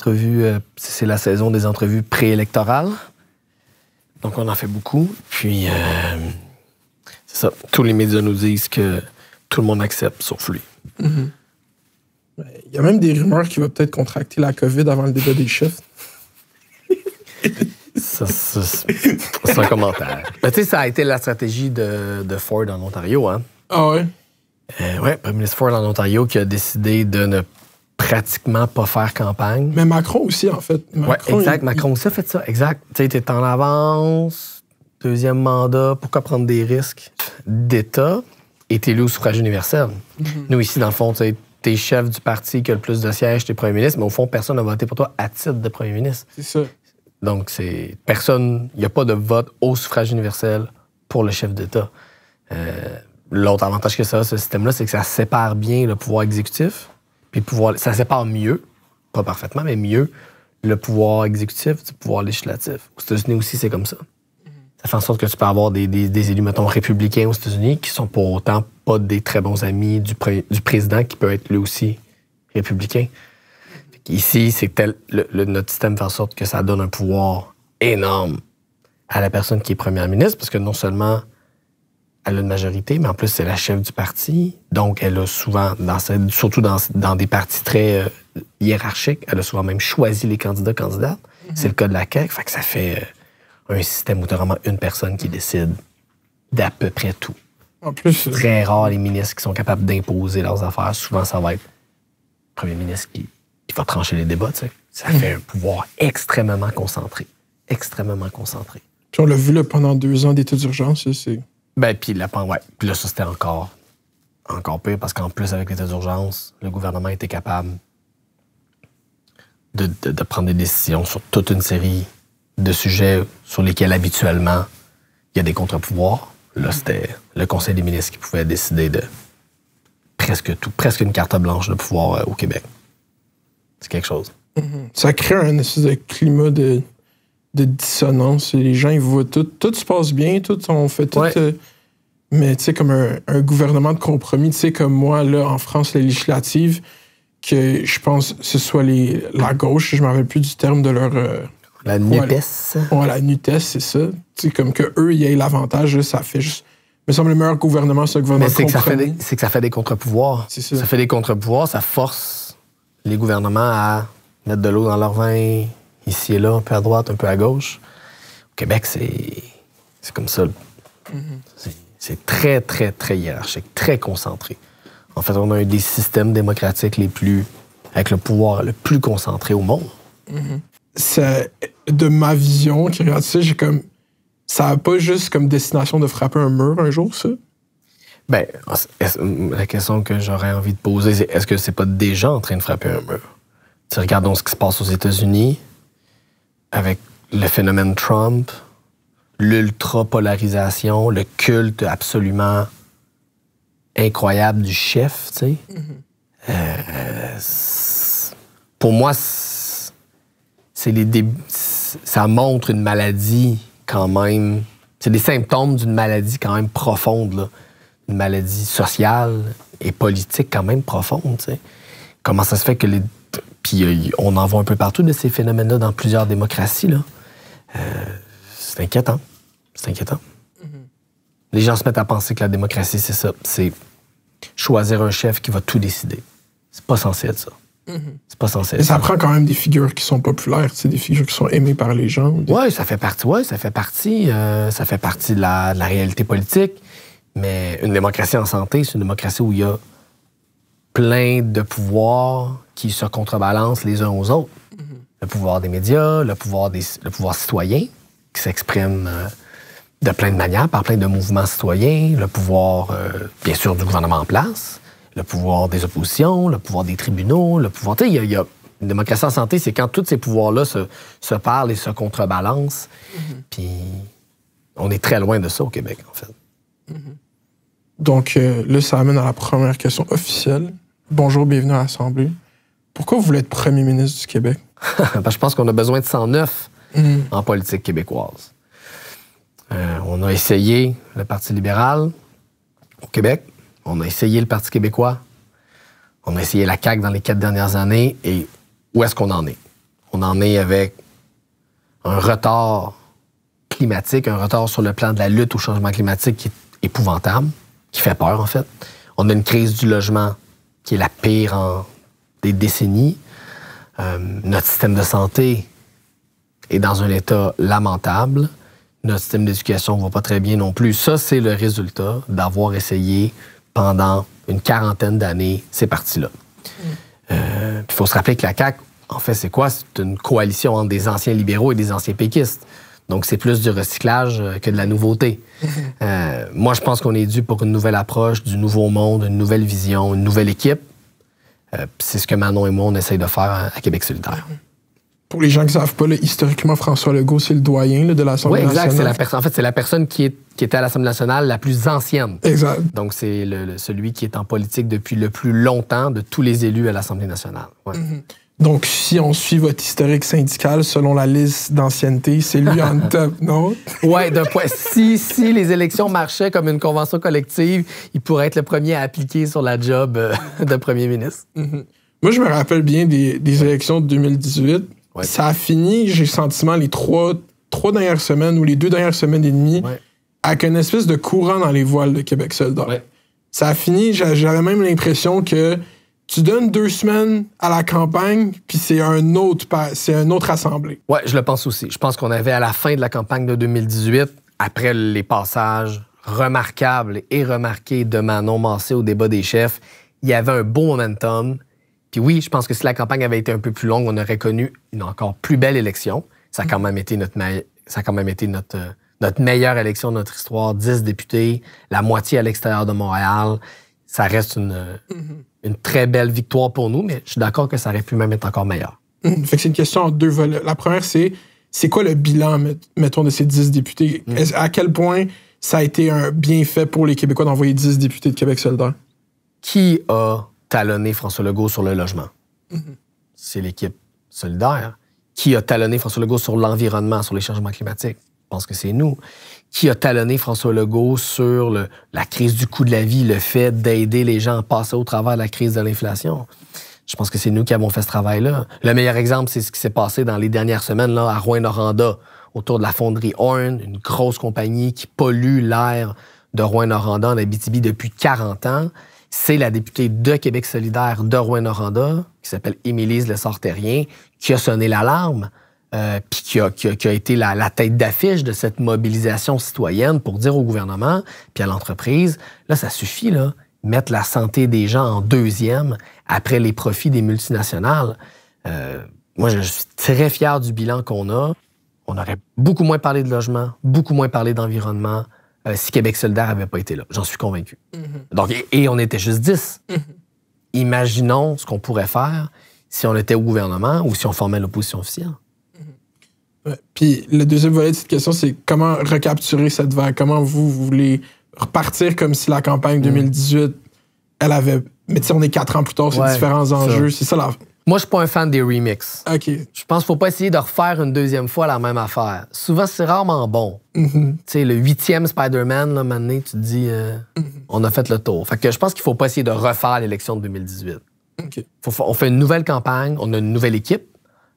entrevues, euh, c'est la saison des entrevues préélectorales. Donc, on en fait beaucoup. Puis, euh, c'est ça. Tous les médias nous disent que tout le monde accepte, sauf lui. Mm-hmm. Il y a même des rumeurs qu'il va peut-être contracter la COVID avant le débat des chiffres. ça, c'est un commentaire. tu sais, ça a été la stratégie de, Ford en Ontario, hein? Ah ouais? Euh, ouais, Premier ministre Ford en Ontario qui a décidé de ne pas pratiquement pas faire campagne. Mais Macron aussi, en fait. Oui, exact. Macron aussi a fait ça. Exact. Tu t'es en avance, deuxième mandat, pourquoi prendre des risques d'État et t'es élu au suffrage universel? Mhm. Nous, ici, dans le fond, tu t'es chef du parti qui a le plus de sièges, t'es premier ministre, mais au fond, personne n'a voté pour toi à titre de premier ministre. C'est ça. Donc, c'est personne, il n'y a pas de vote au suffrage universel pour le chef d'État. Euh, l'autre avantage que ça a, ce système-là, c'est que ça sépare bien le pouvoir exécutif puis pouvoir, ça sépare mieux, pas parfaitement, mais mieux, le pouvoir exécutif du pouvoir législatif. Aux États-Unis aussi, c'est comme ça. Ça fait en sorte que tu peux avoir des, élus, mettons, républicains aux États-Unis qui sont pour autant pas des très bons amis du, du président qui peut être lui aussi républicain. Ici, c'est tel, notre système fait en sorte que ça donne un pouvoir énorme à la personne qui est première ministre, parce que non seulement elle a une majorité, mais en plus, c'est la chef du parti. Donc, elle a souvent, dans surtout dans, des partis très euh, hiérarchiques, elle a souvent même choisi les candidats, candidates. Mhm. C'est le cas de la CAQ. Fait que ça fait euh, un système où tu as vraiment une personne qui mhm. décide d'à peu près tout. En plus. Euh, très rare les ministres qui sont capables d'imposer leurs affaires. Souvent, ça va être le premier ministre qui, va trancher les débats. Ça mhm. fait un pouvoir extrêmement concentré. Extrêmement concentré. on l'a vu là, pendant deux ans d'état d'urgence, c'est ben, puis là, ouais. là, ça, c'était encore, encore pire parce qu'en plus, avec l'état d'urgence, le gouvernement était capable de, prendre des décisions sur toute une série de sujets sur lesquels habituellement il y a des contre-pouvoirs. Là, mm-hmm. c'était le Conseil des ministres qui pouvait décider de presque tout, presque une carte blanche de pouvoir euh, au Québec. C'est quelque chose. Mm-hmm. Ça crée un espèce de climat de de dissonance. Les gens, ils voient tout. Tout se passe bien, tout, on fait tout. Euh, mais tu sais, comme un, gouvernement de compromis, tu sais, comme moi, là, en France, les législatives, que je pense que ce soit les, la gauche, je ne rappelle plus du terme de leur. Euh, la nutesse. Ouais, la nutesse, c'est ça. Tu comme que eux, ils aient l'avantage, ça fait juste. Me semble le meilleur gouvernement, ce gouvernement Mais c'est que, ça fait des, contre-pouvoirs. Ça. ça fait des contre-pouvoirs, ça force les gouvernements à mettre de l'eau dans leur vin, ici et là, un peu à droite, un peu à gauche. Au Québec, c'est comme ça. Mm-hmm. C'est très, très, très hiérarchique, très concentré. En fait, on a un des systèmes démocratiques les plus. avec le pouvoir le plus concentré au monde. Mm-hmm. C'est de ma vision qui ça, comme. Ça n'a pas juste comme destination de frapper un mur un jour, ça? Ben, la question que j'aurais envie de poser, c'est est-ce que c'est pas déjà en train de frapper un mur? regardons ce qui se passe aux États-Unis, avec le phénomène Trump, l'ultra-polarisation, le culte absolument incroyable du chef, tu sais. Mm-hmm. Euh, pour moi, c'est les ça montre une maladie quand même. C'est des symptômes d'une maladie quand même profonde, là. une maladie sociale et politique quand même profonde. Tu sais. Comment ça se fait que les euh, on en voit un peu partout de ces phénomènes-là dans plusieurs démocraties. Euh, c'est inquiétant. C'est inquiétant. Mm-hmm. Les gens se mettent à penser que la démocratie, c'est ça. C'est choisir un chef qui va tout décider. C'est pas censé être ça. Mm-hmm. C'est pas censé être ça. prend quand même des figures qui sont populaires, c'est des figures qui sont aimées par les gens. Oui, ça fait partie, ça fait partie, euh, ça fait partie de la, de la, réalité politique. Mais une démocratie en santé, c'est une démocratie où il y a plein de pouvoirs qui se contrebalancent les uns aux autres. Le pouvoir des médias, le pouvoir, des, le pouvoir citoyen, qui s'exprime euh, de plein de manières, par plein de mouvements citoyens, le pouvoir, euh, bien sûr, du gouvernement en place, le pouvoir des oppositions, le pouvoir des tribunaux, le pouvoir... Tu il y a, une démocratie en santé, c'est quand tous ces pouvoirs-là se, parlent et se contrebalancent. Puis on est très loin de ça au Québec, en fait. Donc le euh, là, ça amène à la première question officielle. Bonjour, bienvenue à l'Assemblée. Pourquoi vous voulez être premier ministre du Québec? Parce que je pense qu'on a besoin de 109 mm. en politique québécoise. Euh, on a essayé le Parti libéral au Québec. On a essayé le Parti québécois. On a essayé la CAQ dans les quatre dernières années. Et où est-ce qu'on en est? On en est avec un retard climatique, un retard sur le plan de la lutte au changement climatique qui est épouvantable, qui fait peur, en fait. On a une crise du logement qui est la pire en des décennies, euh, notre système de santé est dans un état lamentable. Notre système d'éducation ne va pas très bien non plus. Ça, c'est le résultat d'avoir essayé pendant une quarantaine d'années ces parties là mm. euh, Il faut se rappeler que la CAQ, en fait, c'est quoi? C'est une coalition entre des anciens libéraux et des anciens péquistes. Donc, c'est plus du recyclage euh, que de la nouveauté. moi, je pense qu'on est dû pour une nouvelle approche, du nouveau monde, une nouvelle vision, une nouvelle équipe. Euh, c'est ce que Manon et moi, on essaye de faire à, Québec solidaire. Mhm. Pour les gens qui ne savent pas, historiquement, François Legault, c'est le doyen de l'Assemblée nationale. Oui, exact. La en fait, c'est la personne qui, est, qui était à l'Assemblée nationale la plus ancienne. Exact. Donc, c'est celui qui est en politique depuis le plus longtemps de tous les élus à l'Assemblée nationale. Ouais. Mhm. Donc, si on suit votre historique syndical selon la liste d'ancienneté, c'est lui en top, non? oui, d'un point. Si, si les élections marchaient comme une convention collective, il pourrait être le premier à appliquer sur la job euh, de premier ministre. Mhm. Moi, je me rappelle bien des, élections de 2018. Ça a fini, j'ai le sentiment, les trois, trois dernières semaines ou les deux dernières semaines et demie, avec une espèce de courant dans les voiles de Québec soldat. Ça a fini, j'avais même l'impression que tu donnes deux semaines à la campagne, puis c'est un autre c'est un autre assemblée. Ouais, je le pense aussi. Je pense qu'on avait à la fin de la campagne de 2018, après les passages remarquables et remarqués de Manon Massé au débat des chefs, il y avait un bon momentum. Puis oui, je pense que si la campagne avait été un peu plus longue, on aurait connu une encore plus belle élection. Ça a quand même été notre ça quand même été notre euh, notre meilleure élection de notre histoire, 10 députés, la moitié à l'extérieur de Montréal ça reste mm-hmm. une, très belle victoire pour nous, mais je suis d'accord que ça aurait pu même être encore meilleur. Mm-hmm. Fait c'est une question en deux volets. La première, c'est c'est quoi le bilan, mettons, de ces dix députés? Mm. À quel point ça a été un bienfait pour les Québécois d'envoyer 10 députés de Québec solidaire? Qui a talonné François Legault sur le logement? Mm-hmm. C'est l'équipe solidaire. Qui a talonné François Legault sur l'environnement, sur les changements climatiques? Je pense que c'est nous qui a talonné François Legault sur la crise du coût de la vie, le fait d'aider les gens à passer au travers de la crise de l'inflation. Je pense que c'est nous qui avons fait ce travail-là. Le meilleur exemple, c'est ce qui s'est passé dans les dernières semaines là, à Rouen-Noranda, autour de la fonderie Horn, une grosse compagnie qui pollue l'air de Rouen-Noranda en Abitibi depuis 40 ans. C'est la députée de Québec solidaire de Rouen-Noranda, qui s'appelle Émilise Le Sorterien, qui a sonné l'alarme euh, qui a, été la, tête d'affiche de cette mobilisation citoyenne pour dire au gouvernement, puis à l'entreprise, là, ça suffit, là, mettre la santé des gens en deuxième après les profits des multinationales. Euh, moi, je suis très fier du bilan qu'on a. On aurait beaucoup moins parlé de logement, beaucoup moins parlé d'environnement euh, si Québec solidaire n'avait pas été là. J'en suis convaincu. Mm-hmm. Donc, et, on était juste 10. Mm-hmm. Imaginons ce qu'on pourrait faire si on était au gouvernement ou si on formait l'opposition officielle. Puis le deuxième volet de cette question, c'est comment recapturer cette vague? Comment vous, voulez repartir comme si la campagne 2018, mm. elle avait. Mais tu on est quatre ans plus tard, c'est différents enjeux. C'est ça Moi, je suis pas un fan des remixes. OK. Je pense qu'il ne faut pas essayer de refaire une deuxième fois la même affaire. Souvent, c'est rarement bon. Mm-hmm. Tu sais, le huitième Spider-Man, là, tu te dis, euh, mm-hmm. on a fait le tour. Fait que je pense qu'il ne faut pas essayer de refaire l'élection de 2018. OK. on fait une nouvelle campagne, on a une nouvelle équipe.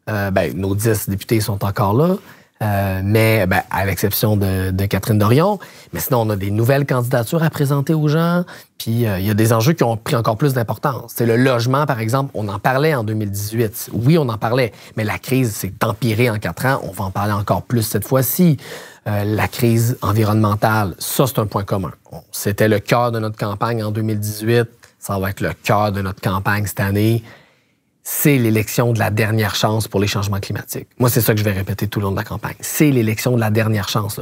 Euh, ben, nos dix députés sont encore là. Euh, mais ben, à l'exception de, Catherine Dorion. Mais sinon, on a des nouvelles candidatures à présenter aux gens. Puis euh, il y a des enjeux qui ont pris encore plus d'importance. C'est le logement, par exemple, on en parlait en 2018. Oui, on en parlait, mais la crise s'est empirée en quatre ans. On va en parler encore plus cette fois-ci. la crise environnementale, ça, c'est un point commun. C'était le cœur de notre campagne en 2018. Ça va être le cœur de notre campagne cette année c'est l'élection de la dernière chance pour les changements climatiques. Moi, c'est ça que je vais répéter tout le long de la campagne. C'est l'élection de la dernière chance.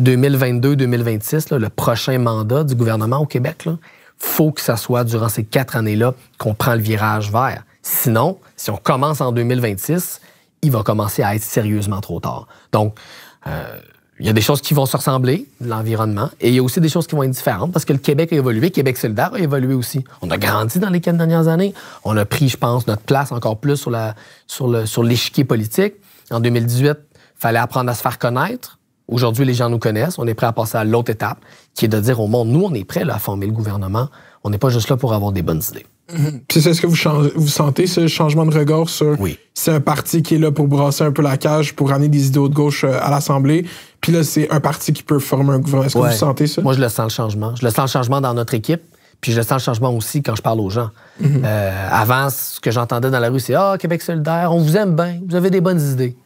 2022-2026, le prochain mandat du gouvernement au Québec, il faut que ça soit durant ces quatre années-là qu'on prend le virage vert. Sinon, si on commence en 2026, il va commencer à être sérieusement trop tard. Donc, euh, il y a des choses qui vont se ressembler, l'environnement, et il y a aussi des choses qui vont être différentes parce que le Québec a évolué, Québec solidaire a évolué aussi. On a grandi dans les quatre dernières années. On a pris, je pense, notre place encore plus sur, la, sur, le, sur l'échiquier politique. En 2018, il fallait apprendre à se faire connaître. Aujourd'hui, les gens nous connaissent. On est prêt à passer à l'autre étape, qui est de dire au monde, nous, on est prêt à former le gouvernement. On n'est pas juste là pour avoir des bonnes idées. C'est mm-hmm. c'est ce que vous, vous sentez ce changement de regard sur oui. c'est un parti qui est là pour brasser un peu la cage, pour amener des idées de gauche euh, à l'Assemblée, puis là, c'est un parti qui peut former un gouvernement. Est-ce que vous sentez ça? Moi, je le sens le changement. Je le sens le changement dans notre équipe. Puis je le sens le changement aussi quand je parle aux gens. Mhm. Euh, avant, ce que j'entendais dans la rue, c'est Ah, Québec solidaire, on vous aime bien, vous avez des bonnes idées.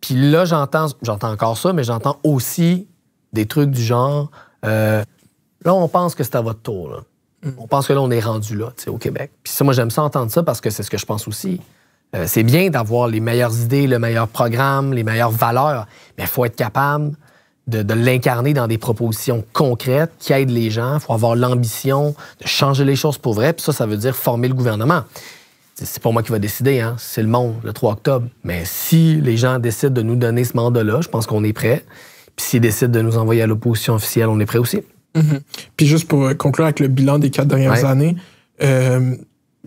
Puis là, j'entends, j'entends encore ça, mais j'entends aussi des trucs du genre euh, Là, on pense que c'est à votre tour. Mhm. On pense que là, on est rendu là, tu au Québec. Puis ça, moi, j'aime ça entendre ça parce que c'est ce que je pense aussi. Euh, c'est bien d'avoir les meilleures idées, le meilleur programme, les meilleures valeurs, mais il faut être capable de, l'incarner dans des propositions concrètes qui aident les gens. Il faut avoir l'ambition de changer les choses pour vrai. Puis ça, ça veut dire former le gouvernement. C'est pas moi qui va décider, hein? c'est le monde, le 3 octobre. Mais si les gens décident de nous donner ce mandat-là, je pense qu'on est prêt. Puis s'ils décident de nous envoyer à l'opposition officielle, on est prêt aussi. Mm-hmm. Puis juste pour euh, conclure avec le bilan des quatre dernières années, euh,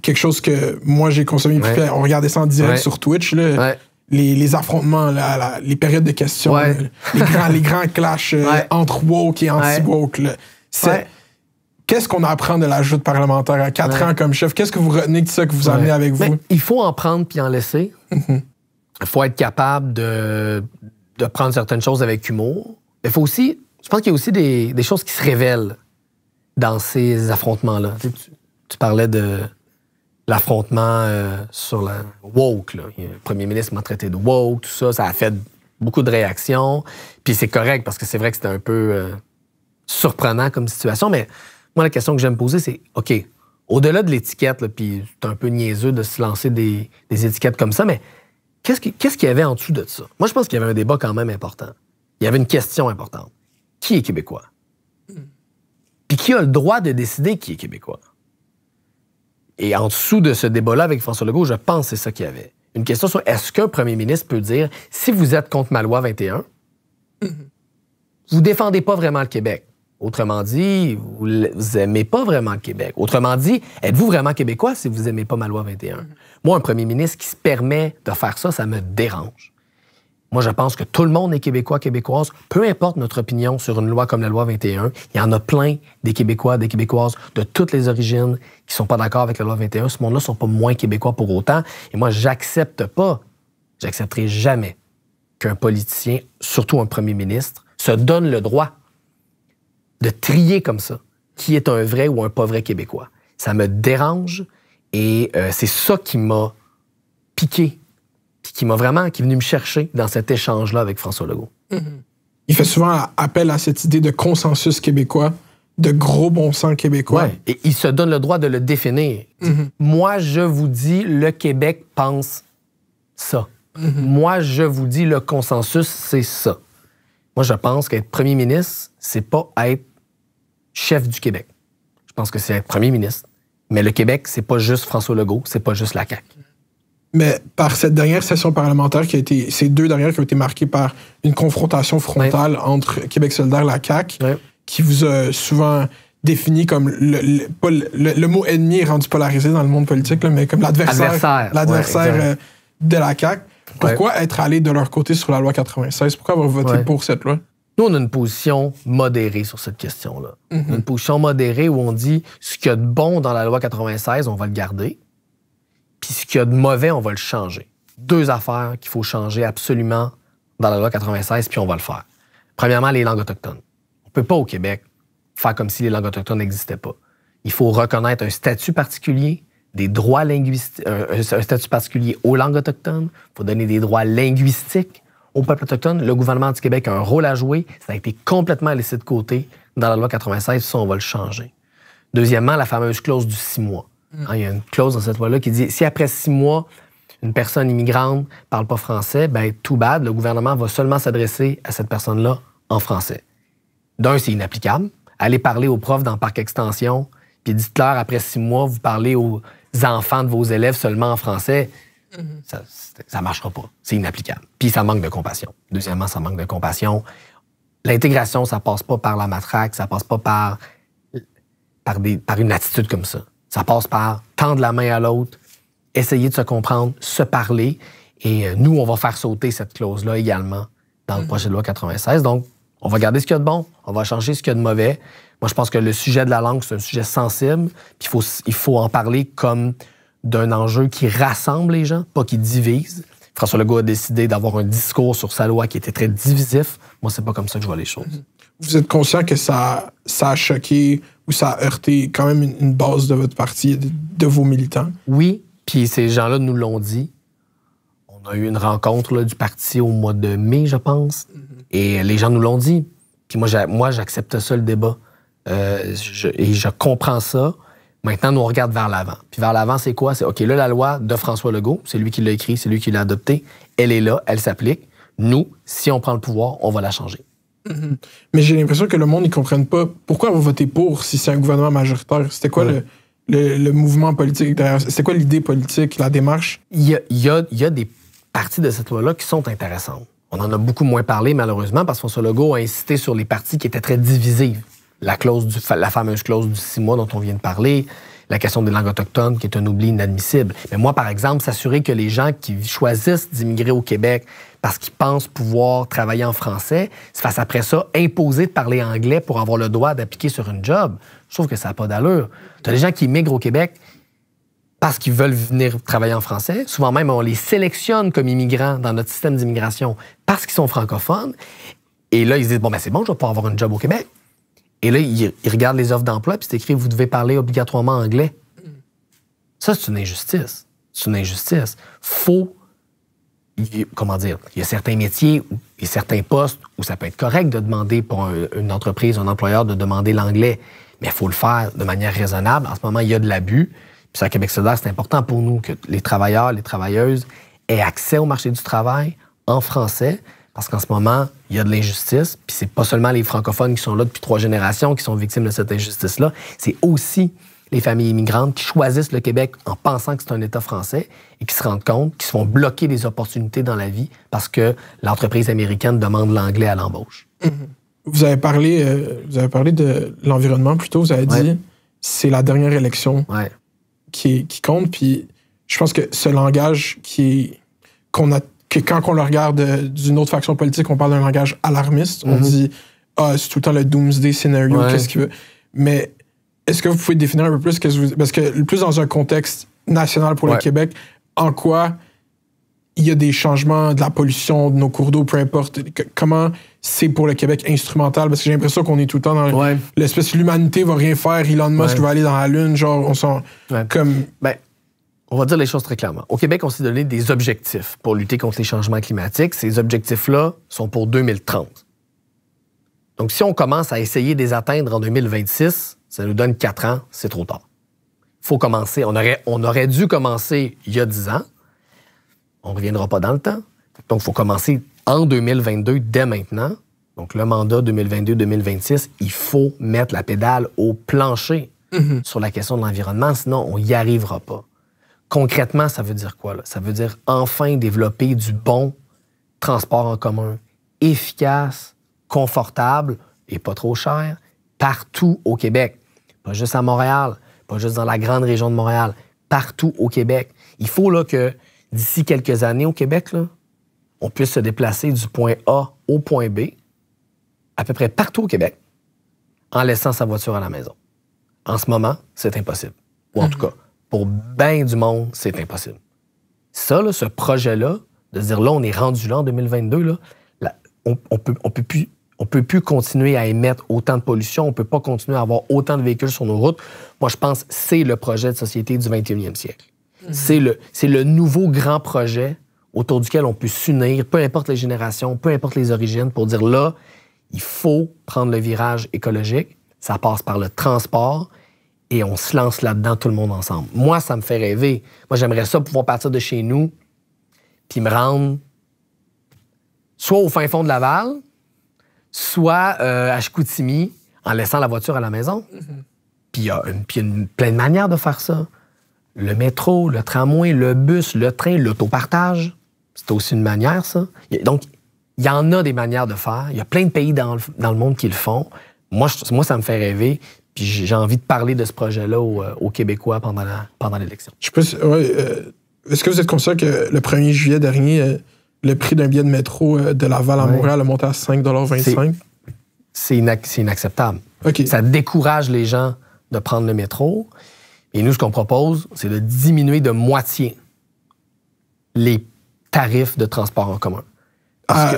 quelque chose que moi j'ai consommé. on regardait ça en direct sur Twitch. Là, les, affrontements, là, les périodes de questions, euh, les, grands, les grands clashs euh, entre woke et anti-woke. Qu'est-ce qu'on apprend de la parlementaire à quatre ans comme chef? Qu'est-ce que vous retenez de ça que vous amenez avec vous? il faut en prendre puis en laisser. Mm-hmm. Il faut être capable de, de prendre certaines choses avec humour. Il faut aussi. Je pense qu'il y a aussi des, choses qui se révèlent dans ces affrontements-là. tu parlais de, l'affrontement euh, sur la woke. Là. Le premier ministre m'a traité de woke, tout ça. Ça a fait beaucoup de réactions. Puis c'est correct parce que c'est vrai que c'était un peu euh, surprenant comme situation. Mais moi, la question que j'aime poser, c'est OK, au-delà de l'étiquette, puis c'est un peu niaiseux de se lancer des, étiquettes comme ça, mais qu'est-ce qu'il y avait en dessous de ça? Moi, je pense qu'il y avait un débat quand même important. Il y avait une question importante. Qui est québécois? Hmm. Puis qui a le droit de décider qui est québécois? Et en dessous de ce débat-là avec François Legault, je pense que c'est ça qu'il y avait. Une question sur est-ce qu'un premier ministre peut dire si vous êtes contre ma loi 21, vous ne vous défendez pas vraiment le Québec. Autrement dit, vous, n'aimez aimez pas vraiment le Québec. Autrement dit, êtes-vous vraiment québécois si vous aimez pas ma loi 21? Moi, un premier ministre qui se permet de faire ça, ça me dérange. Moi, je pense que tout le monde est québécois, québécoise, peu importe notre opinion sur une loi comme la loi 21. Il y en a plein des Québécois, des Québécoises de toutes les origines qui sont pas d'accord avec la loi 21. Ce monde-là ne sont pas moins québécois pour autant. Et moi, j'accepte pas, j'accepterai jamais qu'un politicien, surtout un premier ministre, se donne le droit de trier comme ça qui est un vrai ou un pas vrai Québécois. Ça me dérange et euh, c'est ça qui m'a piqué qui, m'a vraiment, qui est venu me chercher dans cet échange-là avec François Legault. Il fait souvent appel à cette idée de consensus québécois, de gros bon sens québécois. Oui, et il se donne le droit de le définir. Mm-hmm. Moi, je vous dis, le Québec pense ça. Mm-hmm. Moi, je vous dis, le consensus, c'est ça. Moi, je pense qu'être premier ministre, c'est pas être chef du Québec. Je pense que c'est être premier ministre. Mais le Québec, c'est pas juste François Legault, c'est pas juste la CAQ mais par cette dernière session parlementaire qui a été, ces deux dernières qui ont été marquées par une confrontation frontale entre Québec solidaire et la CAQ, qui vous a souvent défini comme le, mot ennemi est rendu polarisé dans le monde politique, mais comme l'adversaire, l'adversaire euh, de la CAQ. Pourquoi être allé de leur côté sur la loi 96? Pourquoi avoir voté pour cette loi? Nous, on a une position modérée sur cette question-là. Mhm. Une position modérée où on dit ce qu'il y a de bon dans la loi 96, on va le garder puis ce qu'il y a de mauvais, on va le changer. Deux affaires qu'il faut changer absolument dans la loi 96, puis on va le faire. Premièrement, les langues autochtones. On ne peut pas au Québec faire comme si les langues autochtones n'existaient pas. Il faut reconnaître un statut particulier, des droits linguistiques, un, statut particulier aux langues autochtones. Il faut donner des droits linguistiques aux peuples autochtones. Le gouvernement du Québec a un rôle à jouer. Ça a été complètement laissé de côté dans la loi 96. Ça, on va le changer. Deuxièmement, la fameuse clause du six mois. Mm. Ah, il y a une clause dans cette loi-là qui dit si après six mois, une personne immigrante ne parle pas français, ben tout bad, le gouvernement va seulement s'adresser à cette personne-là en français. D'un, c'est inapplicable. Allez parler aux profs dans parc extension, puis dites-leur après six mois, vous parlez aux enfants de vos élèves seulement en français. Mm-hmm. Ça ne marchera pas. C'est inapplicable. Puis ça manque de compassion. Deuxièmement, ça manque de compassion. L'intégration, ça passe pas par la matraque, ça passe pas par, par une attitude comme ça. Ça passe par tendre la main à l'autre, essayer de se comprendre, se parler. Et euh, nous, on va faire sauter cette clause-là également dans le mm. projet de loi 96. Donc, on va garder ce qu'il y a de bon, on va changer ce qu'il y a de mauvais. Moi, je pense que le sujet de la langue, c'est un sujet sensible. Puis il faut, il faut en parler comme d'un enjeu qui rassemble les gens, pas qui divise. François Legault a décidé d'avoir un discours sur sa loi qui était très divisif. Moi, c'est pas comme ça que je vois les choses. Mm-hmm. Vous êtes conscient que ça, ça a choqué où ça a heurté quand même une, base de votre parti et de, vos militants? Oui, puis ces gens-là nous l'ont dit. On a eu une rencontre du parti au mois de mai, je pense, mm-hmm. et les gens nous l'ont dit. Puis moi, j'accepte ça, le débat. Euh, et je comprends ça. Maintenant, nous, on regarde vers l'avant. Puis vers l'avant, c'est quoi? C'est, OK, là, la loi de François Legault, c'est lui qui l'a écrit, c'est lui qui l'a adoptée, elle est là, elle s'applique. Nous, si on prend le pouvoir, on va la changer. Mais j'ai l'impression que le monde, ne comprenne pas pourquoi vous votez pour si c'est un gouvernement majoritaire. C'était quoi le, mouvement politique derrière C'était quoi l'idée politique, la démarche Il y a, y a, des parties de cette loi-là qui sont intéressantes. On en a beaucoup moins parlé, malheureusement, parce que François Legault a insisté sur les parties qui étaient très divisives. La, clause la fameuse clause du six mois dont on vient de parler, la question des langues autochtones, qui est un oubli inadmissible. Mais moi, par exemple, s'assurer que les gens qui choisissent d'immigrer au Québec parce qu'ils pensent pouvoir travailler en français, se fassent après ça imposer de parler anglais pour avoir le droit d'appliquer sur une job, je trouve que ça n'a pas d'allure. Tu as des gens qui immigrent au Québec parce qu'ils veulent venir travailler en français. Souvent même, on les sélectionne comme immigrants dans notre système d'immigration parce qu'ils sont francophones. Et là, ils disent, bon, ben c'est bon, je vais pouvoir avoir un job au Québec. Et là, ils, regardent les offres d'emploi, puis c'est écrit vous devez parler obligatoirement anglais. Ça, c'est une injustice. C'est une injustice. Faut. Comment dire Il y a certains métiers et certains postes où ça peut être correct de demander pour une entreprise, un employeur, de demander l'anglais. Mais il faut le faire de manière raisonnable. En ce moment, il y a de l'abus. Puis à Québec solidaire, c'est important pour nous que les travailleurs, les travailleuses aient accès au marché du travail en français. Parce qu'en ce moment, il y a de l'injustice, puis c'est pas seulement les francophones qui sont là depuis trois générations qui sont victimes de cette injustice-là, c'est aussi les familles immigrantes qui choisissent le Québec en pensant que c'est un État français et qui se rendent compte qu'ils se font bloquer des opportunités dans la vie parce que l'entreprise américaine demande l'anglais à l'embauche. Mm-hmm. Vous avez parlé, euh, vous avez parlé de l'environnement plutôt. Vous avez dit c'est la dernière élection qui, qui, compte. Puis je pense que ce langage qui qu'on a que quand on le regarde euh, d'une autre faction politique, on parle d'un langage alarmiste. On mhm. dit ah, c'est tout le temps le doomsday scénario, qu'est-ce qu'il veut. Mais est-ce que vous pouvez définir un peu plus que parce que plus dans un contexte national pour le Québec, en quoi il y a des changements de la pollution, de nos cours d'eau, peu importe. comment c'est pour le Québec instrumental? Parce que j'ai l'impression qu'on est tout le temps dans l'espèce l'humanité va rien faire, Elon Musk va aller dans la Lune, genre on sent Comme... Ben, on va dire les choses très clairement. Au Québec, on s'est donné des objectifs pour lutter contre les changements climatiques. Ces objectifs-là sont pour 2030. Donc, si on commence à essayer de les atteindre en 2026, ça nous donne quatre ans, c'est trop tard. Il faut commencer. On aurait, on aurait dû commencer il y a dix ans. On ne reviendra pas dans le temps. Donc, il faut commencer en 2022, dès maintenant. Donc, le mandat 2022-2026, il faut mettre la pédale au plancher mm-hmm. sur la question de l'environnement, sinon on n'y arrivera pas concrètement, ça veut dire quoi? Ça veut dire enfin développer du bon transport en commun, efficace, confortable et pas trop cher, partout au Québec. Pas juste à Montréal, pas juste dans la grande région de Montréal, partout au Québec. Il faut là, que d'ici quelques années au Québec, on puisse se déplacer du point A au point B, à peu près partout au Québec, en laissant sa voiture à la maison. En ce moment, c'est impossible. Ou en tout mhm. cas, pour bien du monde, c'est impossible. Ça, ce projet-là, de dire là, on est rendu là en 2022, là, on, ne peut, plus. continuer à émettre autant de pollution, on ne peut pas continuer à avoir autant de véhicules sur nos routes. Moi, je pense que c'est le projet de société du 21e siècle. Mm-hmm. C'est le nouveau grand projet autour duquel on peut s'unir, peu importe les générations, peu importe les origines, pour dire là, il faut prendre le virage écologique. Ça passe par le transport, et on se lance là-dedans tout le monde ensemble. Moi, ça me fait rêver. Moi, j'aimerais ça pouvoir partir de chez nous puis me rendre soit au fin fond de Laval, soit euh, à Chicoutimi en laissant la voiture à la maison. Mm-hmm. Puis il y a plein de manières de faire ça. Le métro, le tramway, le bus, le train, l'autopartage, c'est aussi une manière, ça. Donc, il y en a des manières de faire. Il y a plein de pays dans le, monde qui le font. Moi, moi, ça me fait rêver j'ai envie de parler de ce projet-là euh, aux, Québécois pendant, pendant l'élection. Euh, est-ce que vous êtes conscient que le 1er juillet dernier, euh, le prix d'un billet de métro de Laval à Montréal a monté à 5,25 C'est inacceptable. Ça décourage les gens de prendre le métro. Et nous, ce qu'on propose, c'est de diminuer de moitié les tarifs de transport en commun. à,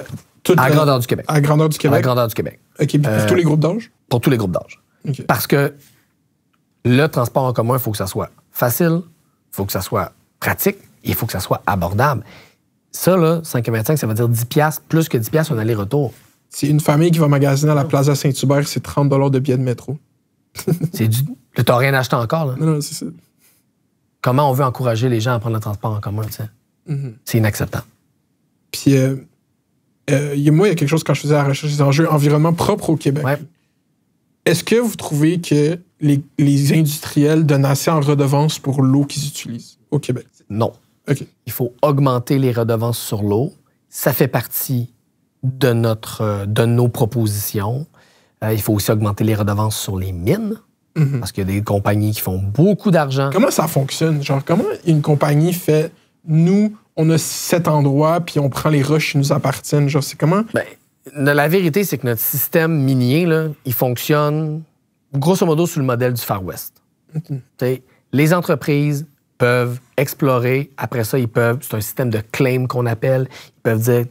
à grandeur du Québec. À grandeur du Québec. À grandeur du Québec. Pour tous les groupes d'âge? Pour tous les groupes d'âge. Parce que le transport en commun, il faut que ça soit facile, il faut que ça soit pratique, il faut que ça soit abordable. Ça, là, 5,25, ça veut dire 10$, plus que 10$ a aller-retour. C'est une famille qui va magasiner à la Plaza Saint-Hubert, c'est 30 de billets de métro. c'est du. T'as rien acheté encore, là? Non, non, c'est ça. Comment on veut encourager les gens à prendre le transport en commun, tu sais? Mm-hmm. C'est inacceptable. Puis, euh, euh, moi, il y a quelque chose quand je faisais la recherche des enjeux environnement propre au Québec. Est-ce que vous trouvez que les, industriels donnent assez en redevances pour l'eau qu'ils utilisent au Québec? Non. Il faut augmenter les redevances sur l'eau. Ça fait partie de, notre, euh, de nos propositions. Euh, il faut aussi augmenter les redevances sur les mines. Mhm. Parce qu'il y a des compagnies qui font beaucoup d'argent. Comment ça fonctionne? Genre, comment une compagnie fait nous, on a cet endroit, puis on prend les roches qui nous appartiennent? Genre, c'est comment? Ben, la vérité, c'est que notre système minier, il fonctionne grosso modo sous le modèle du Far West. Mhm. Les entreprises peuvent explorer, après ça, ils peuvent, c'est un système de claim qu'on appelle, ils peuvent dire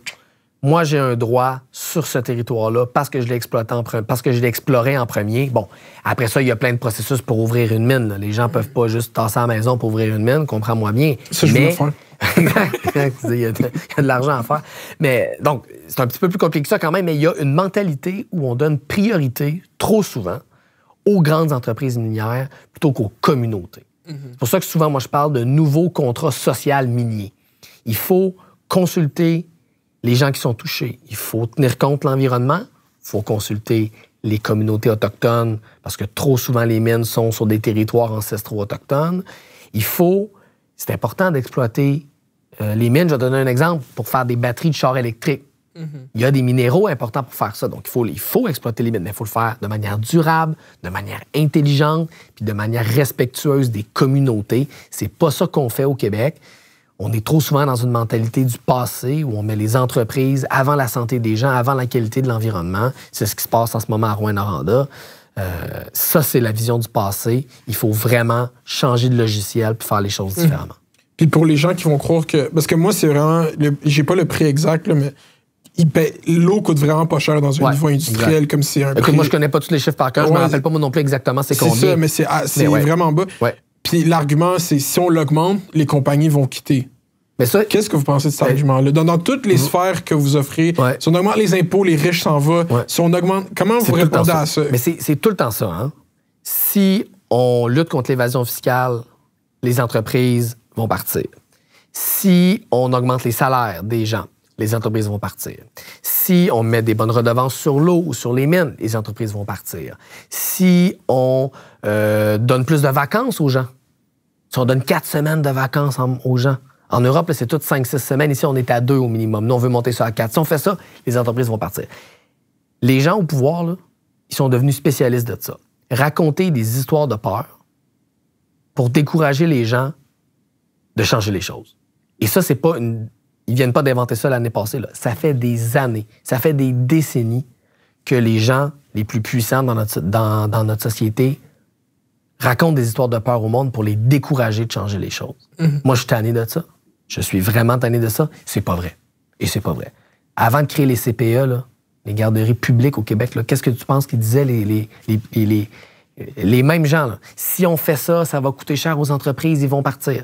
moi, j'ai un droit sur ce territoire-là parce que je l'ai en parce que je l'ai exploré en premier. Bon, après ça, il y a plein de processus pour ouvrir une mine. Les gens mhm. peuvent pas juste tasser à la maison pour ouvrir une mine, comprends-moi bien. il y a de, l'argent à faire. Mais donc, c'est un petit peu plus compliqué que ça quand même, mais il y a une mentalité où on donne priorité trop souvent aux grandes entreprises minières plutôt qu'aux communautés. Mm-hmm. C'est pour ça que souvent, moi, je parle de nouveaux contrats social miniers. Il faut consulter les gens qui sont touchés. Il faut tenir compte de l'environnement. Il faut consulter les communautés autochtones, parce que trop souvent, les mines sont sur des territoires ancestraux autochtones. Il faut, c'est important d'exploiter euh, les mines, je vais donner un exemple pour faire des batteries de chars électriques. Mhm. Il y a des minéraux importants pour faire ça. Donc, il faut, il faut exploiter les mines, mais il faut le faire de manière durable, de manière intelligente, puis de manière respectueuse des communautés. C'est pas ça qu'on fait au Québec. On est trop souvent dans une mentalité du passé où on met les entreprises avant la santé des gens, avant la qualité de l'environnement. C'est ce qui se passe en ce moment à Rouen-Noranda. Euh, ça, c'est la vision du passé. Il faut vraiment changer de logiciel pour faire les choses mhm. différemment. Puis pour les gens qui vont croire que. Parce que moi, c'est vraiment. J'ai pas le prix exact, mais l'eau coûte vraiment pas cher dans une niveau industriel comme si un Écoute, moi je connais pas tous les chiffres par cœur, Je je me rappelle pas moi non plus exactement c'est combien. ça, mais c'est vraiment bas. Puis l'argument c'est si on l'augmente, les compagnies vont quitter. Mais ça, qu'est-ce que vous pensez de cet argument-là dans, toutes les mm-hmm. sphères que vous offrez, si on augmente les impôts, les riches s'en vont. Si on augmente, comment vous répondez à ça, Mais c'est tout le temps ça. Hein? Si on lutte contre l'évasion fiscale, les entreprises partir. Si on augmente les salaires des gens, les entreprises vont partir. Si on met des bonnes redevances sur l'eau ou sur les mines, les entreprises vont partir. Si on euh, donne plus de vacances aux gens, si on donne quatre semaines de vacances aux gens, en Europe, c'est toutes cinq, six semaines. Ici, on est à deux au minimum. Nous, on veut monter ça à quatre. Si on fait ça, les entreprises vont partir. Les gens au pouvoir, là, ils sont devenus spécialistes de ça. Raconter des histoires de peur pour décourager les gens de changer les choses. Et ça, c'est pas une. Ils viennent pas d'inventer ça l'année passée. Là. Ça fait des années, ça fait des décennies que les gens les plus puissants dans notre, société racontent des histoires de peur au monde pour les décourager de changer les choses. Mhm. Moi, je suis tanné de ça. Je suis vraiment tanné de ça. C'est pas vrai. Et c'est pas vrai. Avant de créer les CPE, les garderies publiques au Québec, qu'est-ce que tu penses qu'ils disaient les, mêmes gens? Si on fait ça, ça va coûter cher aux entreprises, ils vont partir.